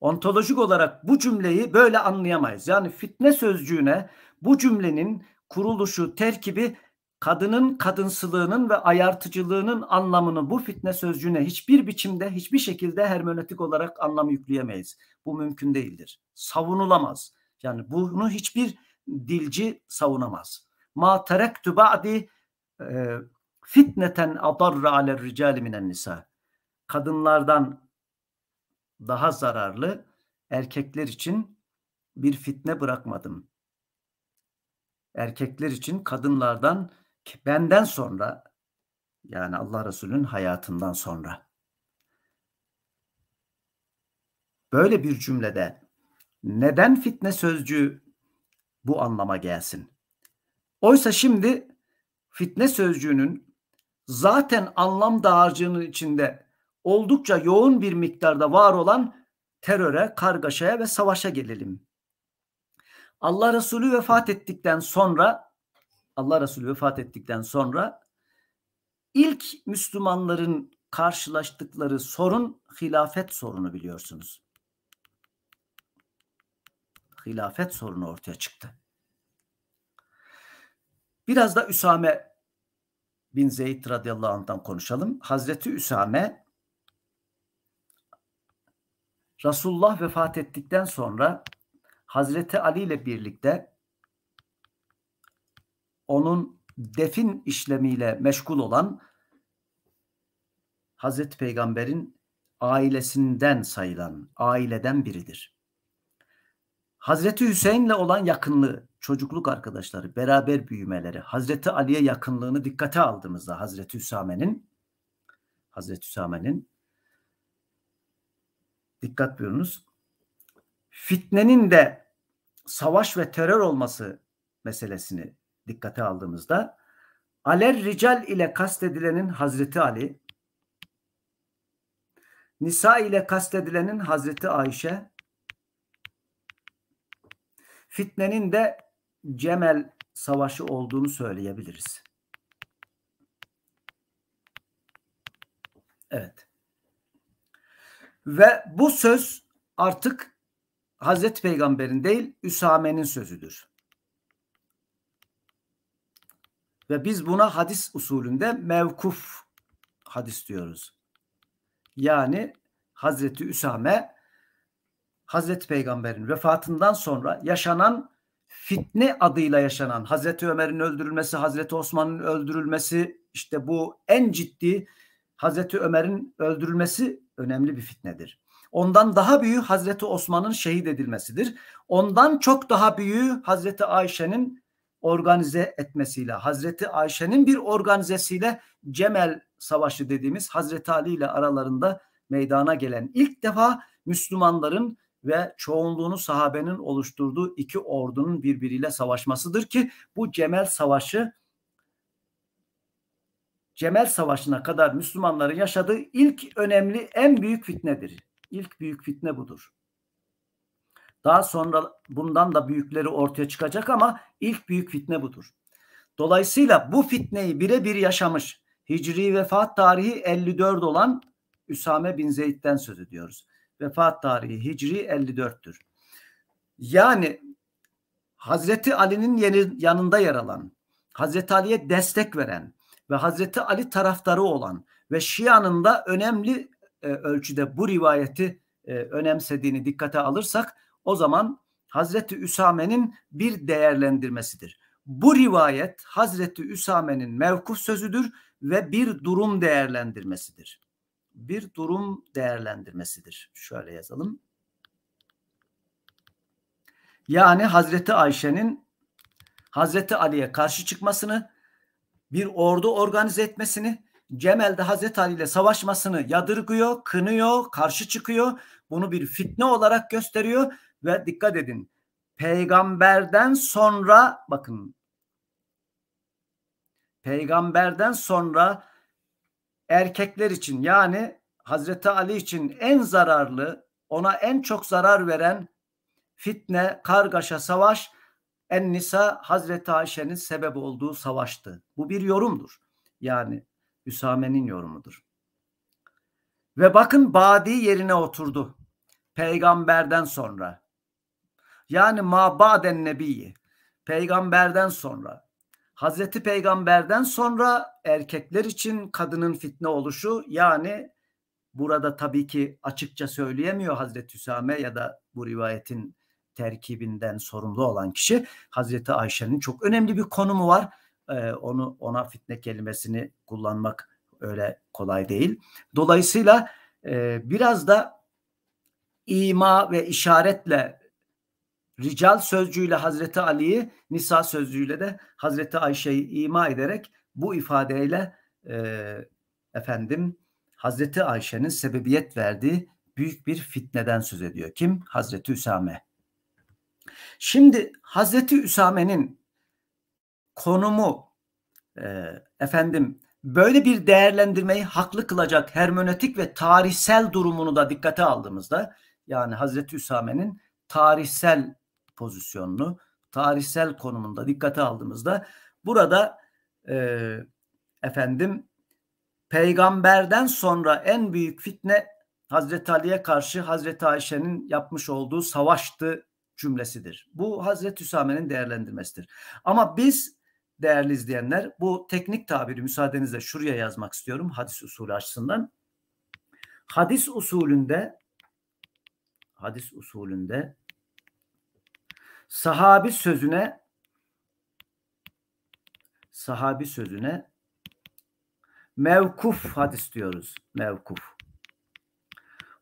Ontolojik olarak bu cümleyi böyle anlayamayız. Yani fitne sözcüğüne bu cümlenin kuruluşu, terkibi kadının kadınsılığının ve ayartıcılığının anlamını bu fitne sözcüğüne hiçbir biçimde, hiçbir şekilde hermenötik olarak anlam yükleyemeyiz. Bu mümkün değildir. Savunulamaz. Yani bunu hiçbir dilci savunamaz. Ma terektü ba'di fitneten adarra aler ricali minen nisa. Kadınlardan daha zararlı erkekler için bir fitne bırakmadım. Erkekler için kadınlardan benden sonra yani Allah Resulü'nün hayatından sonra. Böyle bir cümlede neden fitne sözcüğü bu anlama gelsin? Oysa şimdi fitne sözcüğünün zaten anlam dağarcığının içinde oldukça yoğun bir miktarda var olan teröre, kargaşaya ve savaşa gelelim. Allah Resulü vefat ettikten sonra Allah Resulü vefat ettikten sonra ilk Müslümanların karşılaştıkları sorun hilafet sorunu biliyorsunuz. Hilafet sorunu ortaya çıktı. Biraz da Üsame bin Zeyd radıyallahu anh'dan konuşalım. Hazreti Üsame Resulullah vefat ettikten sonra Hazreti Ali ile birlikte onun defin işlemiyle meşgul olan Hazreti Peygamber'in ailesinden sayılan aileden biridir. Hazreti Hüseyin'le olan yakınlığı çocukluk arkadaşları, beraber büyümeleri, Hazreti Ali'ye yakınlığını dikkate aldığımızda Hazreti Hüsame'nin Hazreti Hüsame'nin dikkat buyurunuz. Fitnenin de savaş ve terör olması meselesini dikkate aldığımızda Aler rical ile kastedilenin Hazreti Ali, Nisa ile kastedilenin Hazreti Ayşe, fitnenin de Cemel Savaşı olduğunu söyleyebiliriz. Evet. Ve bu söz artık Hazreti Peygamber'in değil Üsame'nin sözüdür. Ve biz buna hadis usulünde mevkuf hadis diyoruz. Yani Hazreti Üsame Hazreti Peygamber'in vefatından sonra yaşanan fitne adıyla yaşanan Hazreti Ömer'in öldürülmesi, Hazreti Osman'ın öldürülmesi işte bu en ciddi Hazreti Ömer'in öldürülmesi önemli bir fitnedir. Ondan daha büyüğü Hazreti Osman'ın şehit edilmesidir. Ondan çok daha büyüğü Hazreti Ayşe'nin organize etmesiyle, Hazreti Ayşe'nin bir organizesiyle Cemel Savaşı dediğimiz Hazreti Ali ile aralarında meydana gelen ilk defa Müslümanların ve çoğunluğunu sahabenin oluşturduğu iki ordunun birbiriyle savaşmasıdır ki bu Cemel Savaşı Cemel Savaşı'na kadar Müslümanların yaşadığı ilk önemli en büyük fitnedir. İlk büyük fitne budur. Daha sonra bundan da büyükleri ortaya çıkacak ama ilk büyük fitne budur. Dolayısıyla bu fitneyi birebir yaşamış Hicri vefat tarihi 54 olan Üsame bin Zeyd'den söz ediyoruz. Vefat tarihi Hicri 54'tür. Yani Hazreti Ali'nin yanında yer alan, Hazreti Ali'ye destek veren ve Hazreti Ali taraftarı olan ve Şia'nın da önemli e, ölçüde bu rivayeti e, önemsediğini dikkate alırsak o zaman Hazreti Üsame'nin bir değerlendirmesidir. Bu rivayet Hazreti Üsame'nin mevkuf sözüdür ve bir durum değerlendirmesidir bir durum değerlendirmesidir. Şöyle yazalım. Yani Hazreti Ayşe'nin Hazreti Ali'ye karşı çıkmasını, bir ordu organize etmesini, Cemel'de Hazreti Ali ile savaşmasını yadırgıyor, kınıyor, karşı çıkıyor. Bunu bir fitne olarak gösteriyor ve dikkat edin. Peygamberden sonra bakın peygamberden sonra erkekler için yani Hazreti Ali için en zararlı, ona en çok zarar veren fitne, kargaşa, savaş en nisa Hazreti Ayşe'nin sebep olduğu savaştı. Bu bir yorumdur. Yani Üsame'nin yorumudur. Ve bakın Badi yerine oturdu. Peygamberden sonra. Yani ma baden nebiyi. Peygamberden sonra. Hazreti Peygamber'den sonra erkekler için kadının fitne oluşu yani burada tabii ki açıkça söyleyemiyor Hazreti Hüsame ya da bu rivayetin terkibinden sorumlu olan kişi Hazreti Ayşe'nin çok önemli bir konumu var. Ee, onu ona fitne kelimesini kullanmak öyle kolay değil. Dolayısıyla e, biraz da ima ve işaretle rical sözcüğüyle Hazreti Ali'yi, nisa sözcüğüyle de Hazreti Ayşe'yi ima ederek bu ifadeyle e, efendim Hazreti Ayşe'nin sebebiyet verdiği büyük bir fitneden söz ediyor. Kim? Hazreti Üsame. Şimdi Hazreti Üsame'nin konumu e, efendim böyle bir değerlendirmeyi haklı kılacak hermenötik ve tarihsel durumunu da dikkate aldığımızda yani Hazreti Üsame'nin tarihsel pozisyonunu tarihsel konumunda dikkate aldığımızda burada e, efendim peygamberden sonra en büyük fitne Hazreti Ali'ye karşı Hazreti Ayşe'nin yapmış olduğu savaştı cümlesidir. Bu Hazreti Hüsame'nin değerlendirmesidir. Ama biz değerli izleyenler bu teknik tabiri müsaadenizle şuraya yazmak istiyorum hadis usulü açısından. Hadis usulünde hadis usulünde sahabi sözüne sahabi sözüne mevkuf hadis diyoruz. Mevkuf.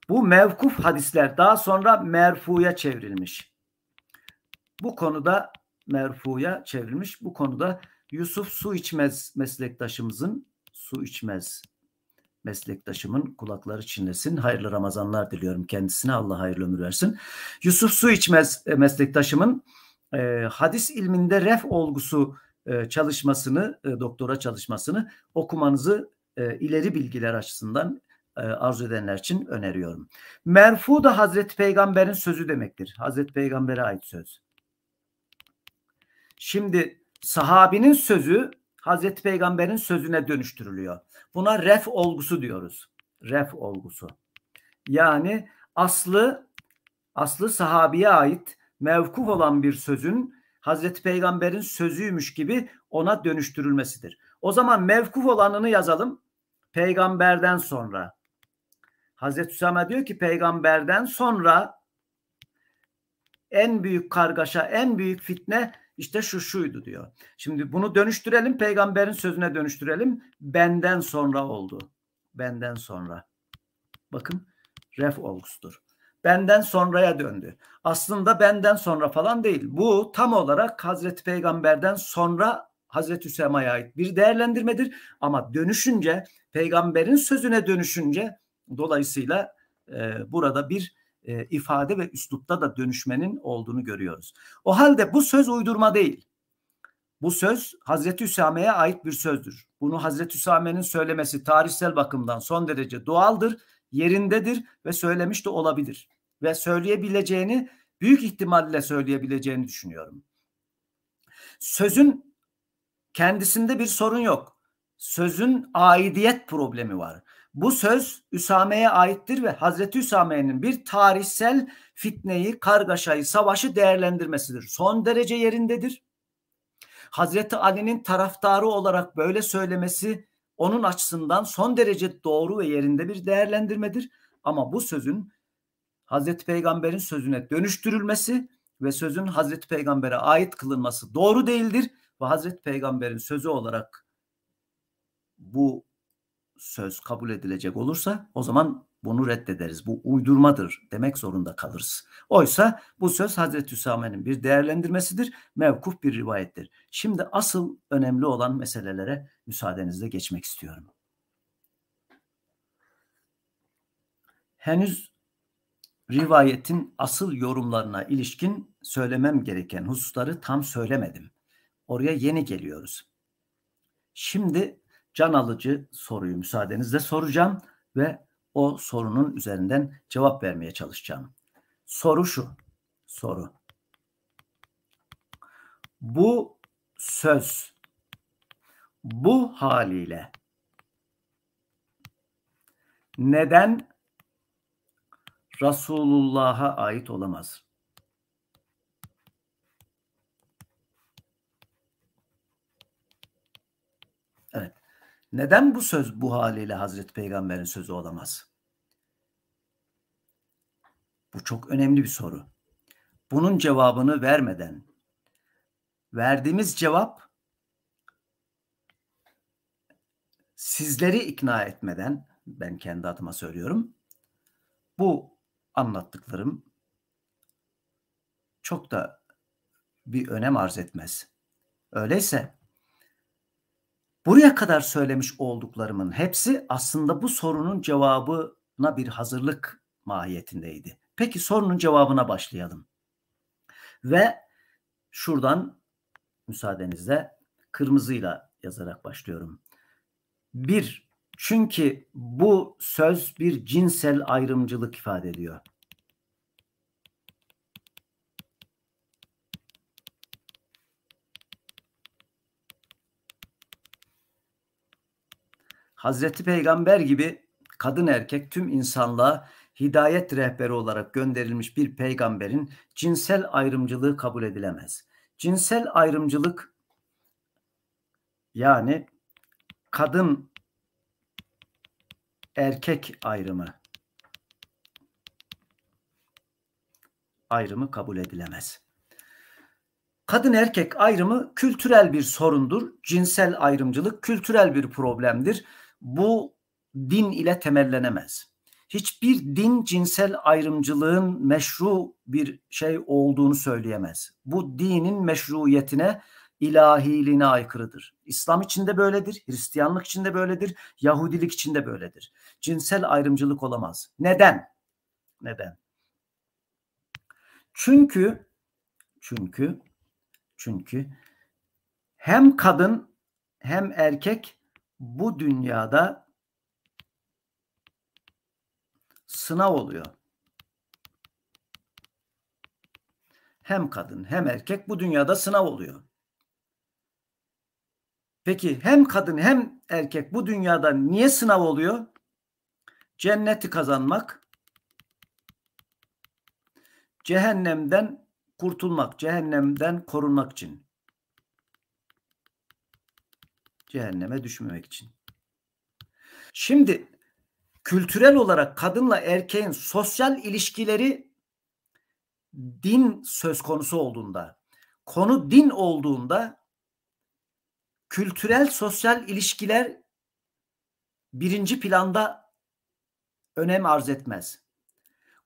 Bu mevkuf hadisler daha sonra merfuya çevrilmiş. Bu konuda merfuya çevrilmiş. Bu konuda Yusuf Su içmez meslektaşımızın Su içmez meslektaşımın kulakları çinlesin. Hayırlı Ramazanlar diliyorum kendisine. Allah hayırlı ömür versin. Yusuf Su içmez e, meslektaşımın e, hadis ilminde ref olgusu e, çalışmasını, e, doktora çalışmasını okumanızı e, ileri bilgiler açısından e, arzu edenler için öneriyorum. Merfu da Hazreti Peygamber'in sözü demektir. Hazreti Peygamber'e ait söz. Şimdi sahabinin sözü Hazreti Peygamber'in sözüne dönüştürülüyor. Buna ref olgusu diyoruz. Ref olgusu. Yani aslı aslı sahabiye ait mevkuf olan bir sözün Hazreti Peygamber'in sözüymüş gibi ona dönüştürülmesidir. O zaman mevkuf olanını yazalım. Peygamberden sonra. Hazreti Hüsame diyor ki peygamberden sonra en büyük kargaşa, en büyük fitne işte şu şuydu diyor. Şimdi bunu dönüştürelim, peygamberin sözüne dönüştürelim. Benden sonra oldu. Benden sonra. Bakın ref olgusudur. Benden sonraya döndü. Aslında benden sonra falan değil. Bu tam olarak Hazreti Peygamber'den sonra Hazreti Hüsema'ya ait bir değerlendirmedir. Ama dönüşünce, peygamberin sözüne dönüşünce dolayısıyla e, burada bir e, ifade ve üslupta da dönüşmenin olduğunu görüyoruz. O halde bu söz uydurma değil. Bu söz Hazreti Hüsame'ye ait bir sözdür. Bunu Hazreti Hüsame'nin söylemesi tarihsel bakımdan son derece doğaldır, yerindedir ve söylemiş de olabilir. Ve söyleyebileceğini büyük ihtimalle söyleyebileceğini düşünüyorum. Sözün kendisinde bir sorun yok. Sözün aidiyet problemi var. Bu söz Üsame'ye aittir ve Hazreti Üsame'nin bir tarihsel fitneyi, kargaşayı, savaşı değerlendirmesidir. Son derece yerindedir. Hazreti Ali'nin taraftarı olarak böyle söylemesi onun açısından son derece doğru ve yerinde bir değerlendirmedir. Ama bu sözün Hazreti Peygamber'in sözüne dönüştürülmesi ve sözün Hazreti Peygamber'e ait kılınması doğru değildir ve Hazreti Peygamber'in sözü olarak bu söz kabul edilecek olursa o zaman bunu reddederiz. Bu uydurmadır demek zorunda kalırız. Oysa bu söz Hazreti Hüsame'nin bir değerlendirmesidir. Mevkuf bir rivayettir. Şimdi asıl önemli olan meselelere müsaadenizle geçmek istiyorum. Henüz rivayetin asıl yorumlarına ilişkin söylemem gereken hususları tam söylemedim. Oraya yeni geliyoruz. Şimdi can alıcı soruyu müsaadenizle soracağım ve o sorunun üzerinden cevap vermeye çalışacağım. Soru şu. Soru. Bu söz bu haliyle neden Resulullah'a ait olamaz? Neden bu söz bu haliyle Hazreti Peygamber'in sözü olamaz? Bu çok önemli bir soru. Bunun cevabını vermeden verdiğimiz cevap sizleri ikna etmeden ben kendi adıma söylüyorum. Bu anlattıklarım çok da bir önem arz etmez. Öyleyse Buraya kadar söylemiş olduklarımın hepsi aslında bu sorunun cevabına bir hazırlık mahiyetindeydi. Peki sorunun cevabına başlayalım. Ve şuradan müsaadenizle kırmızıyla yazarak başlıyorum. Bir, çünkü bu söz bir cinsel ayrımcılık ifade ediyor. Hazreti Peygamber gibi kadın erkek tüm insanlığa hidayet rehberi olarak gönderilmiş bir peygamberin cinsel ayrımcılığı kabul edilemez. Cinsel ayrımcılık yani kadın erkek ayrımı ayrımı kabul edilemez. Kadın erkek ayrımı kültürel bir sorundur. Cinsel ayrımcılık kültürel bir problemdir bu din ile temellenemez. Hiçbir din cinsel ayrımcılığın meşru bir şey olduğunu söyleyemez. Bu dinin meşruiyetine, ilahiliğine aykırıdır. İslam içinde böyledir, Hristiyanlık içinde böyledir, Yahudilik içinde böyledir. Cinsel ayrımcılık olamaz. Neden? Neden? Çünkü çünkü çünkü hem kadın hem erkek bu dünyada sınav oluyor. Hem kadın hem erkek bu dünyada sınav oluyor. Peki hem kadın hem erkek bu dünyada niye sınav oluyor? Cenneti kazanmak, cehennemden kurtulmak, cehennemden korunmak için. Cehenneme düşmemek için. Şimdi kültürel olarak kadınla erkeğin sosyal ilişkileri din söz konusu olduğunda, konu din olduğunda kültürel sosyal ilişkiler birinci planda önem arz etmez.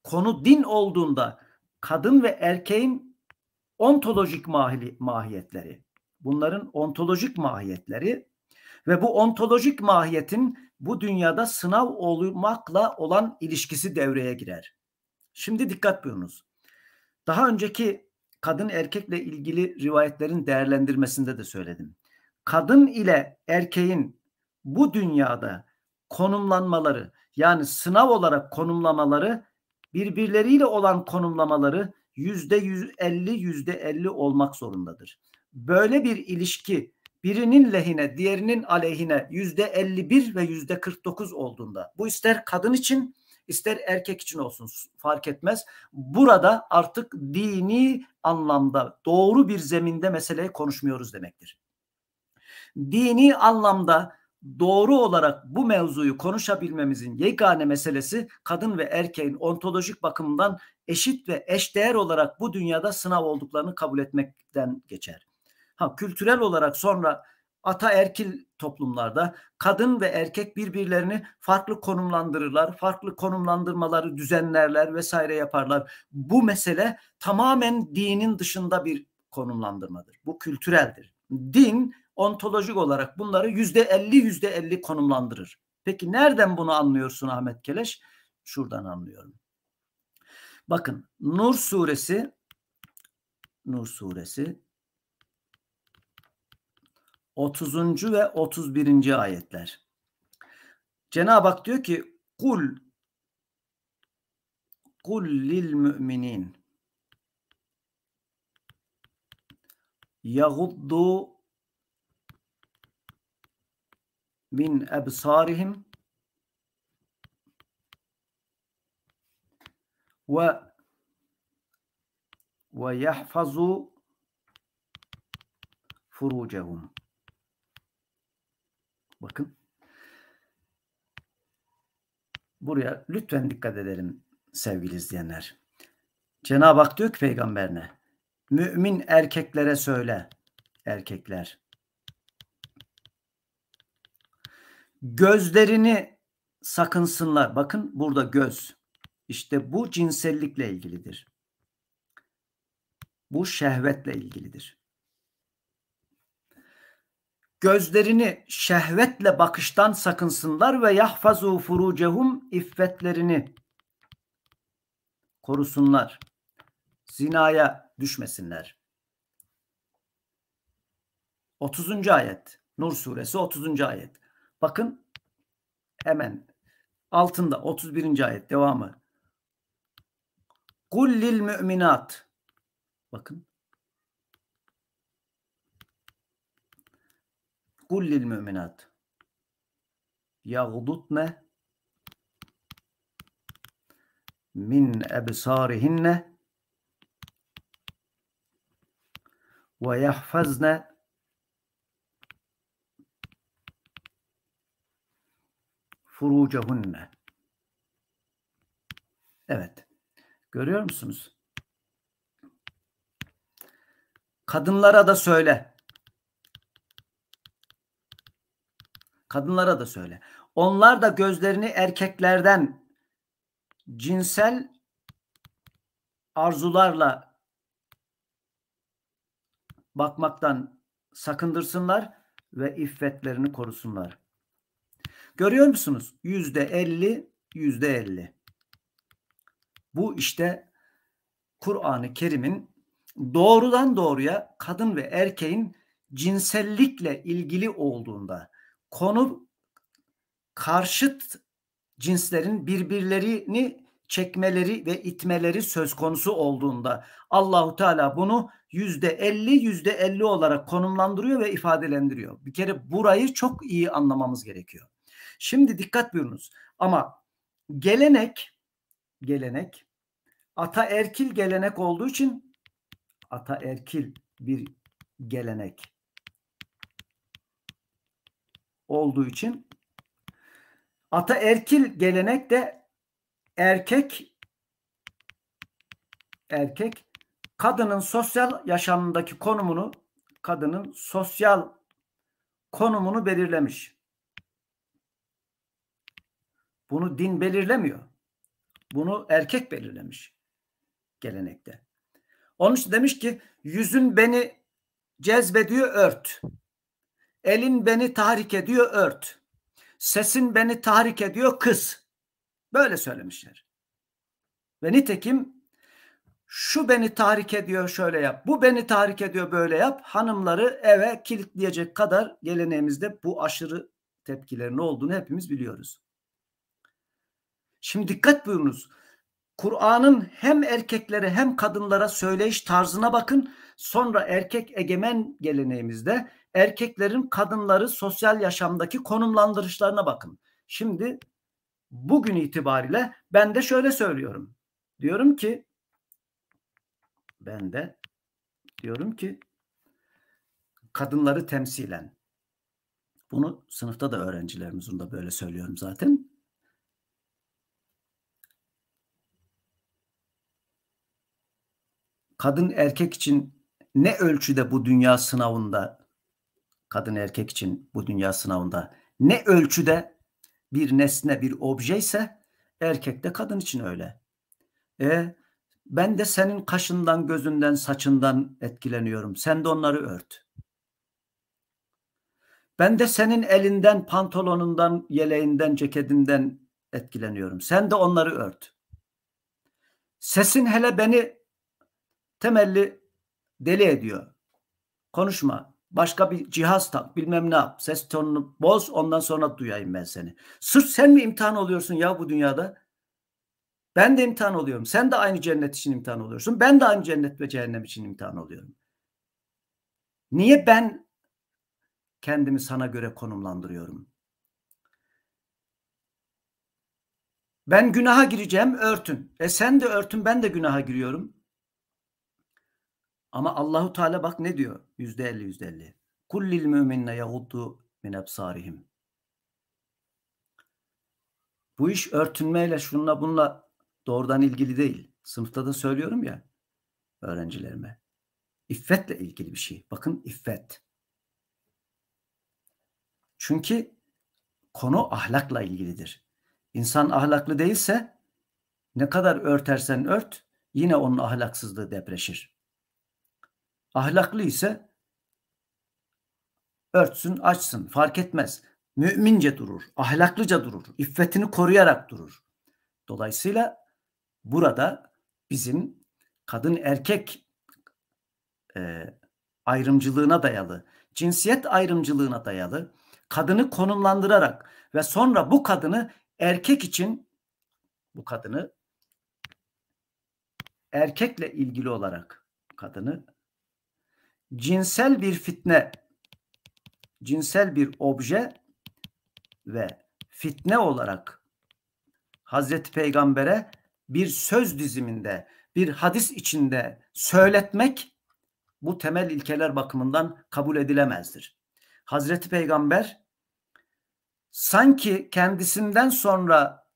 Konu din olduğunda kadın ve erkeğin ontolojik mahi mahiyetleri, bunların ontolojik mahiyetleri ve bu ontolojik mahiyetin bu dünyada sınav olmakla olan ilişkisi devreye girer. Şimdi dikkat buyurunuz. Daha önceki kadın erkekle ilgili rivayetlerin değerlendirmesinde de söyledim. Kadın ile erkeğin bu dünyada konumlanmaları yani sınav olarak konumlamaları birbirleriyle olan konumlamaları yüzde yüz elli yüzde elli olmak zorundadır. Böyle bir ilişki birinin lehine diğerinin aleyhine yüzde 51 ve yüzde 49 olduğunda bu ister kadın için ister erkek için olsun fark etmez. Burada artık dini anlamda doğru bir zeminde meseleyi konuşmuyoruz demektir. Dini anlamda doğru olarak bu mevzuyu konuşabilmemizin yegane meselesi kadın ve erkeğin ontolojik bakımdan eşit ve eşdeğer olarak bu dünyada sınav olduklarını kabul etmekten geçer. Ha kültürel olarak sonra ata erkil toplumlarda kadın ve erkek birbirlerini farklı konumlandırırlar, farklı konumlandırmaları düzenlerler vesaire yaparlar. Bu mesele tamamen dinin dışında bir konumlandırmadır. Bu kültüreldir. Din ontolojik olarak bunları yüzde elli yüzde elli konumlandırır. Peki nereden bunu anlıyorsun Ahmet Keleş? Şuradan anlıyorum. Bakın Nur suresi Nur suresi 30. ve 31. ayetler. Cenab-ı Hak diyor ki kul kul lil müminin yaguddu min ebsarihim ve ve yahfazu furucehum Bakın. Buraya lütfen dikkat edelim sevgili izleyenler. Cenab-ı Hak diyor ki peygamberine mümin erkeklere söyle erkekler gözlerini sakınsınlar. Bakın burada göz. İşte bu cinsellikle ilgilidir. Bu şehvetle ilgilidir gözlerini şehvetle bakıştan sakınsınlar ve yahfazu furucehum iffetlerini korusunlar. Zinaya düşmesinler. 30. ayet. Nur suresi 30. ayet. Bakın hemen altında 31. ayet devamı. Kul lil müminat. Bakın kullil müminat yagdutne min ebsarihinne ve yahfazne furucehunne. Evet. Görüyor musunuz? Kadınlara da söyle. Kadınlara da söyle. Onlar da gözlerini erkeklerden cinsel arzularla bakmaktan sakındırsınlar ve iffetlerini korusunlar. Görüyor musunuz? Yüzde elli, yüzde elli. Bu işte Kur'an-ı Kerim'in doğrudan doğruya kadın ve erkeğin cinsellikle ilgili olduğunda konu karşıt cinslerin birbirlerini çekmeleri ve itmeleri söz konusu olduğunda Allahu Teala bunu yüzde elli yüzde elli olarak konumlandırıyor ve ifadelendiriyor. Bir kere burayı çok iyi anlamamız gerekiyor. Şimdi dikkat buyurunuz. Ama gelenek gelenek ata erkil gelenek olduğu için ata erkil bir gelenek olduğu için ata erkil gelenek de erkek erkek kadının sosyal yaşamındaki konumunu kadının sosyal konumunu belirlemiş. Bunu din belirlemiyor. Bunu erkek belirlemiş gelenekte. Onun için demiş ki yüzün beni cezbediyor ört. Elin beni tahrik ediyor ört. Sesin beni tahrik ediyor kız. Böyle söylemişler. Ve nitekim şu beni tahrik ediyor şöyle yap. Bu beni tahrik ediyor böyle yap. Hanımları eve kilitleyecek kadar geleneğimizde bu aşırı tepkilerin olduğunu hepimiz biliyoruz. Şimdi dikkat buyurunuz. Kur'an'ın hem erkeklere hem kadınlara söyleyiş tarzına bakın. Sonra erkek egemen geleneğimizde erkeklerin kadınları sosyal yaşamdaki konumlandırışlarına bakın. Şimdi bugün itibariyle ben de şöyle söylüyorum. Diyorum ki ben de diyorum ki kadınları temsilen bunu sınıfta da öğrencilerimizin de böyle söylüyorum zaten. Kadın erkek için ne ölçüde bu dünya sınavında kadın erkek için bu dünya sınavında ne ölçüde bir nesne bir obje ise erkek de kadın için öyle. E ben de senin kaşından, gözünden, saçından etkileniyorum. Sen de onları ört. Ben de senin elinden, pantolonundan, yeleğinden, ceketinden etkileniyorum. Sen de onları ört. Sesin hele beni temelli deli ediyor. Konuşma. Başka bir cihaz tak bilmem ne yap. Ses tonunu boz ondan sonra duyayım ben seni. Sırf sen mi imtihan oluyorsun ya bu dünyada? Ben de imtihan oluyorum. Sen de aynı cennet için imtihan oluyorsun. Ben de aynı cennet ve cehennem için imtihan oluyorum. Niye ben kendimi sana göre konumlandırıyorum? Ben günaha gireceğim örtün. E sen de örtün ben de günaha giriyorum. Ama Allahu Teala bak ne diyor? Yüzde elli yüzde elli. Kullil müminne yahuddu min ebsarihim. Bu iş örtünmeyle şunla bunla doğrudan ilgili değil. Sınıfta da söylüyorum ya öğrencilerime. İffetle ilgili bir şey. Bakın iffet. Çünkü konu ahlakla ilgilidir. İnsan ahlaklı değilse ne kadar örtersen ört yine onun ahlaksızlığı depreşir. Ahlaklı ise örtsün, açsın fark etmez. Mümince durur, ahlaklıca durur, iffetini koruyarak durur. Dolayısıyla burada bizim kadın erkek e, ayrımcılığına dayalı, cinsiyet ayrımcılığına dayalı kadını konumlandırarak ve sonra bu kadını erkek için bu kadını erkekle ilgili olarak kadını cinsel bir fitne, cinsel bir obje ve fitne olarak Hazreti Peygamber'e bir söz diziminde, bir hadis içinde söyletmek bu temel ilkeler bakımından kabul edilemezdir. Hazreti Peygamber sanki kendisinden sonra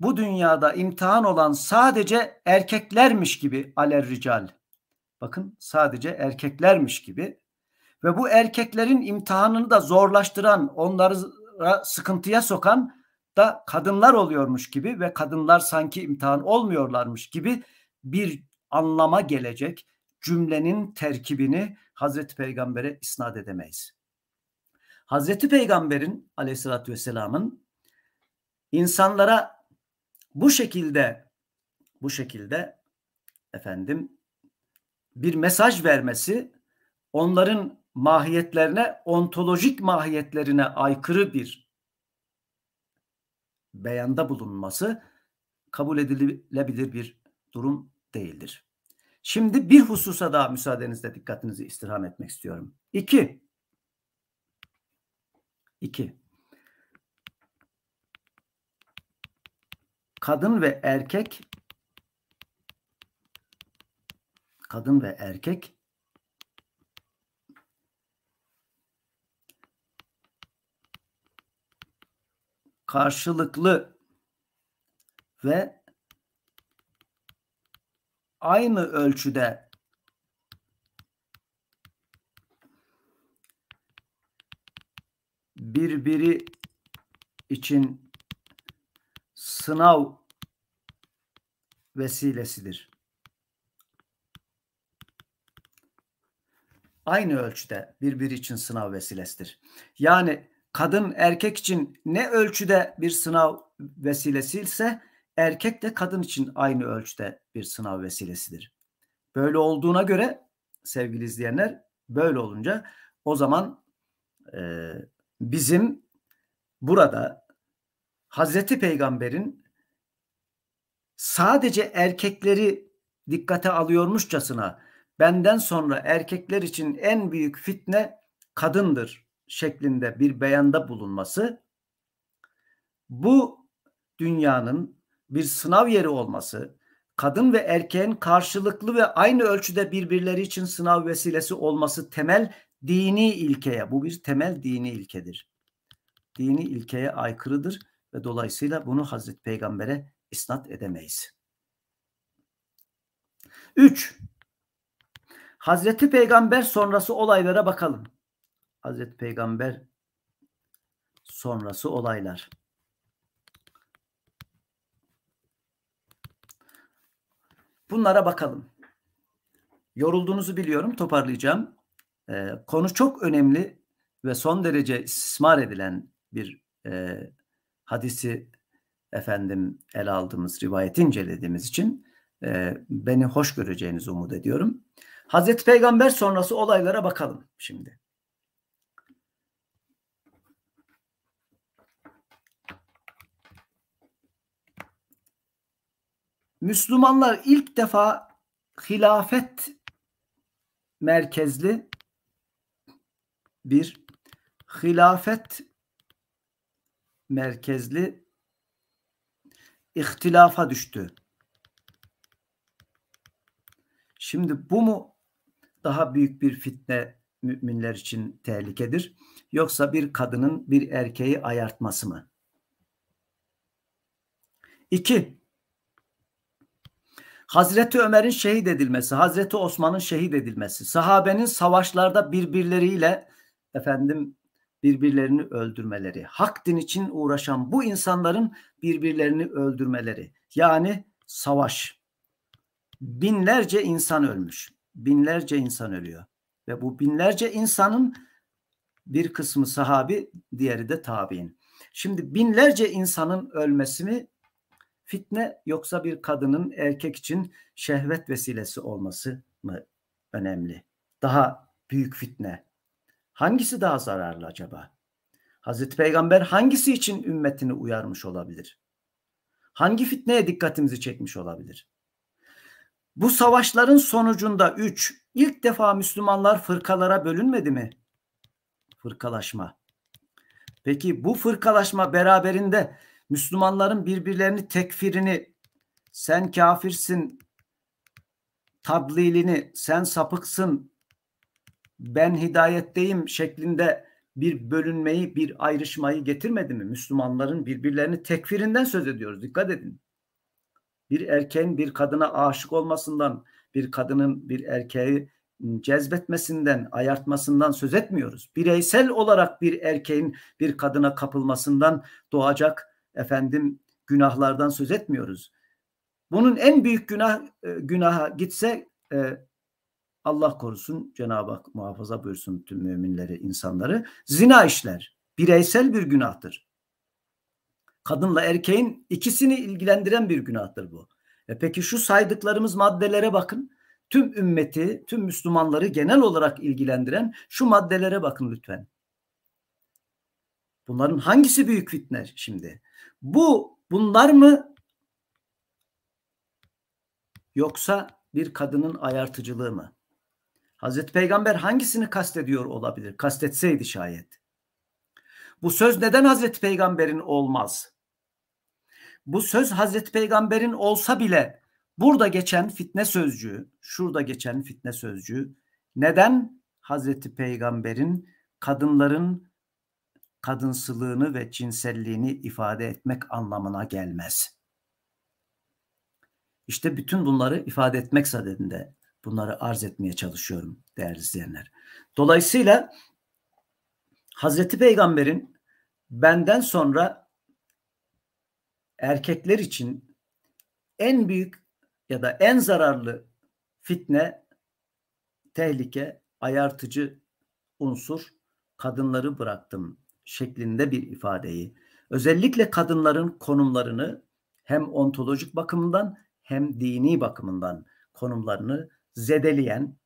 bu dünyada imtihan olan sadece erkeklermiş gibi aler rical bakın sadece erkeklermiş gibi ve bu erkeklerin imtihanını da zorlaştıran, onları sıkıntıya sokan da kadınlar oluyormuş gibi ve kadınlar sanki imtihan olmuyorlarmış gibi bir anlama gelecek cümlenin terkibini Hazreti Peygamber'e isnat edemeyiz. Hazreti Peygamber'in aleyhissalatü vesselamın insanlara bu şekilde bu şekilde efendim bir mesaj vermesi onların mahiyetlerine, ontolojik mahiyetlerine aykırı bir beyanda bulunması kabul edilebilir bir durum değildir. Şimdi bir hususa daha müsaadenizle dikkatinizi istirham etmek istiyorum. İki. İki. Kadın ve erkek kadın ve erkek karşılıklı ve aynı ölçüde birbiri için sınav vesilesidir. aynı ölçüde birbiri için sınav vesilesidir. Yani kadın erkek için ne ölçüde bir sınav vesilesi ise erkek de kadın için aynı ölçüde bir sınav vesilesidir. Böyle olduğuna göre sevgili izleyenler böyle olunca o zaman e, bizim burada Hazreti Peygamber'in sadece erkekleri dikkate alıyormuşçasına benden sonra erkekler için en büyük fitne kadındır şeklinde bir beyanda bulunması bu dünyanın bir sınav yeri olması, kadın ve erkeğin karşılıklı ve aynı ölçüde birbirleri için sınav vesilesi olması temel dini ilkeye, bu bir temel dini ilkedir. Dini ilkeye aykırıdır ve dolayısıyla bunu Hazreti Peygamber'e isnat edemeyiz. 3. Hazreti Peygamber sonrası olaylara bakalım. Hazreti Peygamber sonrası olaylar. Bunlara bakalım. Yorulduğunuzu biliyorum, toparlayacağım. Ee, konu çok önemli ve son derece istismar edilen bir e, hadisi efendim el aldığımız, rivayeti incelediğimiz için e, beni hoş göreceğinizi umut ediyorum. Hazreti Peygamber sonrası olaylara bakalım şimdi. Müslümanlar ilk defa hilafet merkezli bir hilafet merkezli ihtilafa düştü. Şimdi bu mu daha büyük bir fitne müminler için tehlikedir? Yoksa bir kadının bir erkeği ayartması mı? İki, Hazreti Ömer'in şehit edilmesi, Hazreti Osman'ın şehit edilmesi, sahabenin savaşlarda birbirleriyle efendim birbirlerini öldürmeleri, hak din için uğraşan bu insanların birbirlerini öldürmeleri. Yani savaş. Binlerce insan ölmüş binlerce insan ölüyor. Ve bu binlerce insanın bir kısmı sahabi, diğeri de tabi'in. Şimdi binlerce insanın ölmesi mi fitne yoksa bir kadının erkek için şehvet vesilesi olması mı önemli? Daha büyük fitne. Hangisi daha zararlı acaba? Hazreti Peygamber hangisi için ümmetini uyarmış olabilir? Hangi fitneye dikkatimizi çekmiş olabilir? Bu savaşların sonucunda 3. ilk defa Müslümanlar fırkalara bölünmedi mi? Fırkalaşma. Peki bu fırkalaşma beraberinde Müslümanların birbirlerini tekfirini sen kafirsin tadlilini sen sapıksın ben hidayetteyim şeklinde bir bölünmeyi bir ayrışmayı getirmedi mi? Müslümanların birbirlerini tekfirinden söz ediyoruz. Dikkat edin bir erkeğin bir kadına aşık olmasından, bir kadının bir erkeği cezbetmesinden, ayartmasından söz etmiyoruz. Bireysel olarak bir erkeğin bir kadına kapılmasından doğacak efendim günahlardan söz etmiyoruz. Bunun en büyük günah e, günaha gitse e, Allah korusun Cenab-ı Hak muhafaza buyursun tüm müminleri, insanları. Zina işler. Bireysel bir günahtır. Kadınla erkeğin ikisini ilgilendiren bir günahtır bu. E peki şu saydıklarımız maddelere bakın. Tüm ümmeti, tüm Müslümanları genel olarak ilgilendiren şu maddelere bakın lütfen. Bunların hangisi büyük fitne şimdi? Bu bunlar mı yoksa bir kadının ayartıcılığı mı? Hazreti Peygamber hangisini kastediyor olabilir? Kastetseydi şayet. Bu söz neden Hazreti Peygamber'in olmaz? bu söz Hazreti Peygamber'in olsa bile burada geçen fitne sözcüğü, şurada geçen fitne sözcüğü neden Hazreti Peygamber'in kadınların kadınsılığını ve cinselliğini ifade etmek anlamına gelmez. İşte bütün bunları ifade etmek sadedinde bunları arz etmeye çalışıyorum değerli izleyenler. Dolayısıyla Hazreti Peygamber'in benden sonra erkekler için en büyük ya da en zararlı fitne, tehlike, ayartıcı unsur kadınları bıraktım şeklinde bir ifadeyi özellikle kadınların konumlarını hem ontolojik bakımından hem dini bakımından konumlarını zedeleyen,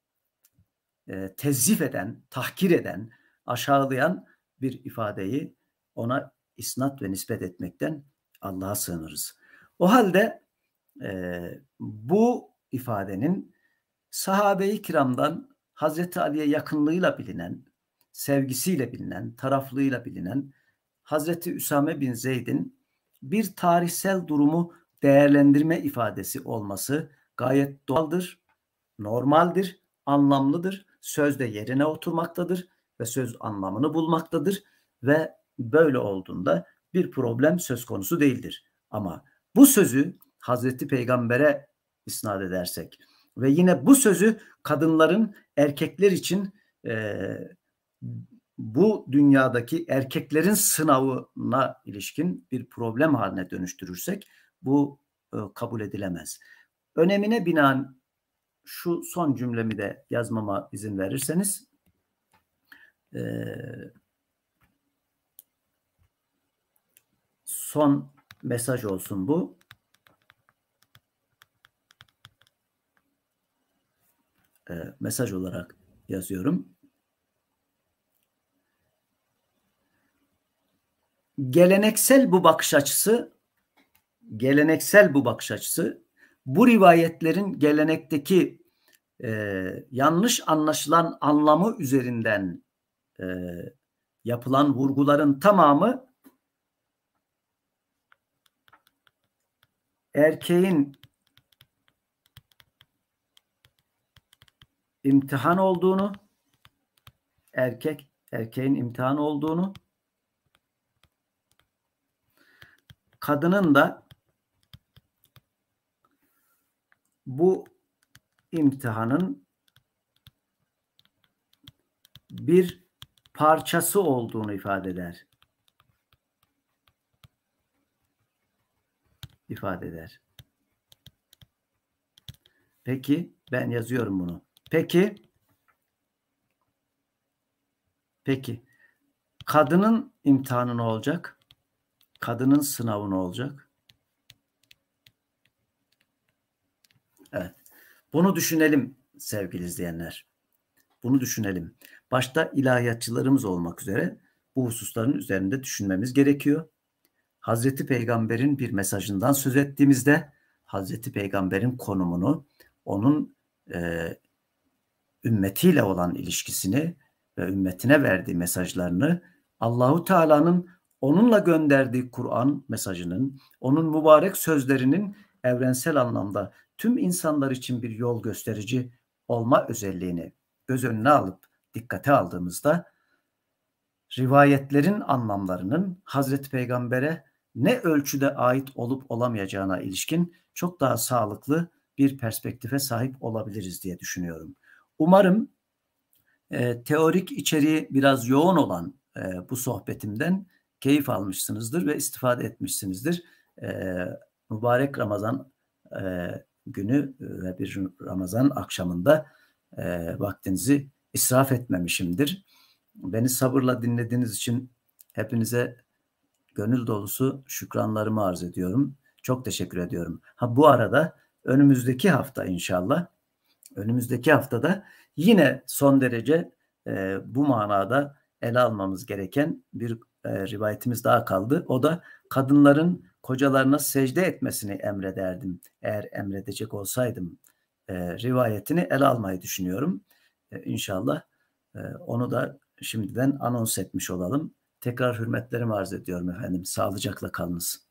e, tezif eden, tahkir eden, aşağılayan bir ifadeyi ona isnat ve nispet etmekten Allah'a sığınırız. O halde e, bu ifadenin sahabe-i kiramdan Hazreti Ali'ye yakınlığıyla bilinen, sevgisiyle bilinen, taraflığıyla bilinen Hazreti Üsame bin Zeyd'in bir tarihsel durumu değerlendirme ifadesi olması gayet doğaldır, normaldir, anlamlıdır, sözde yerine oturmaktadır ve söz anlamını bulmaktadır ve böyle olduğunda bir problem söz konusu değildir. Ama bu sözü Hazreti Peygamber'e isnat edersek ve yine bu sözü kadınların erkekler için e, bu dünyadaki erkeklerin sınavına ilişkin bir problem haline dönüştürürsek bu e, kabul edilemez. Önemine binaen şu son cümlemi de yazmama izin verirseniz. Eee son mesaj olsun bu. E, mesaj olarak yazıyorum. Geleneksel bu bakış açısı geleneksel bu bakış açısı bu rivayetlerin gelenekteki e, yanlış anlaşılan anlamı üzerinden e, yapılan vurguların tamamı erkeğin imtihan olduğunu erkek erkeğin imtihan olduğunu kadının da bu imtihanın bir parçası olduğunu ifade eder. ifade eder. Peki ben yazıyorum bunu. Peki Peki kadının imtihanı ne olacak? Kadının sınavı ne olacak? Evet. Bunu düşünelim sevgili izleyenler. Bunu düşünelim. Başta ilahiyatçılarımız olmak üzere bu hususların üzerinde düşünmemiz gerekiyor. Hazreti Peygamber'in bir mesajından söz ettiğimizde Hazreti Peygamber'in konumunu, onun e, ümmetiyle olan ilişkisini ve ümmetine verdiği mesajlarını Allahu Teala'nın onunla gönderdiği Kur'an mesajının, onun mübarek sözlerinin evrensel anlamda tüm insanlar için bir yol gösterici olma özelliğini göz önüne alıp dikkate aldığımızda rivayetlerin anlamlarının Hazreti Peygamber'e ne ölçüde ait olup olamayacağına ilişkin çok daha sağlıklı bir perspektife sahip olabiliriz diye düşünüyorum. Umarım e, teorik içeriği biraz yoğun olan e, bu sohbetimden keyif almışsınızdır ve istifade etmişsinizdir. E, mübarek Ramazan e, günü ve bir Ramazan akşamında e, vaktinizi israf etmemişimdir. Beni sabırla dinlediğiniz için hepinize gönül dolusu şükranlarımı arz ediyorum. Çok teşekkür ediyorum. Ha bu arada önümüzdeki hafta inşallah önümüzdeki haftada yine son derece e, bu manada ele almamız gereken bir e, rivayetimiz daha kaldı. O da kadınların kocalarına secde etmesini emrederdim eğer emredecek olsaydım e, rivayetini ele almayı düşünüyorum. E, inşallah e, onu da şimdiden anons etmiş olalım. Tekrar hürmetlerimi arz ediyorum efendim. Sağlıcakla kalınız.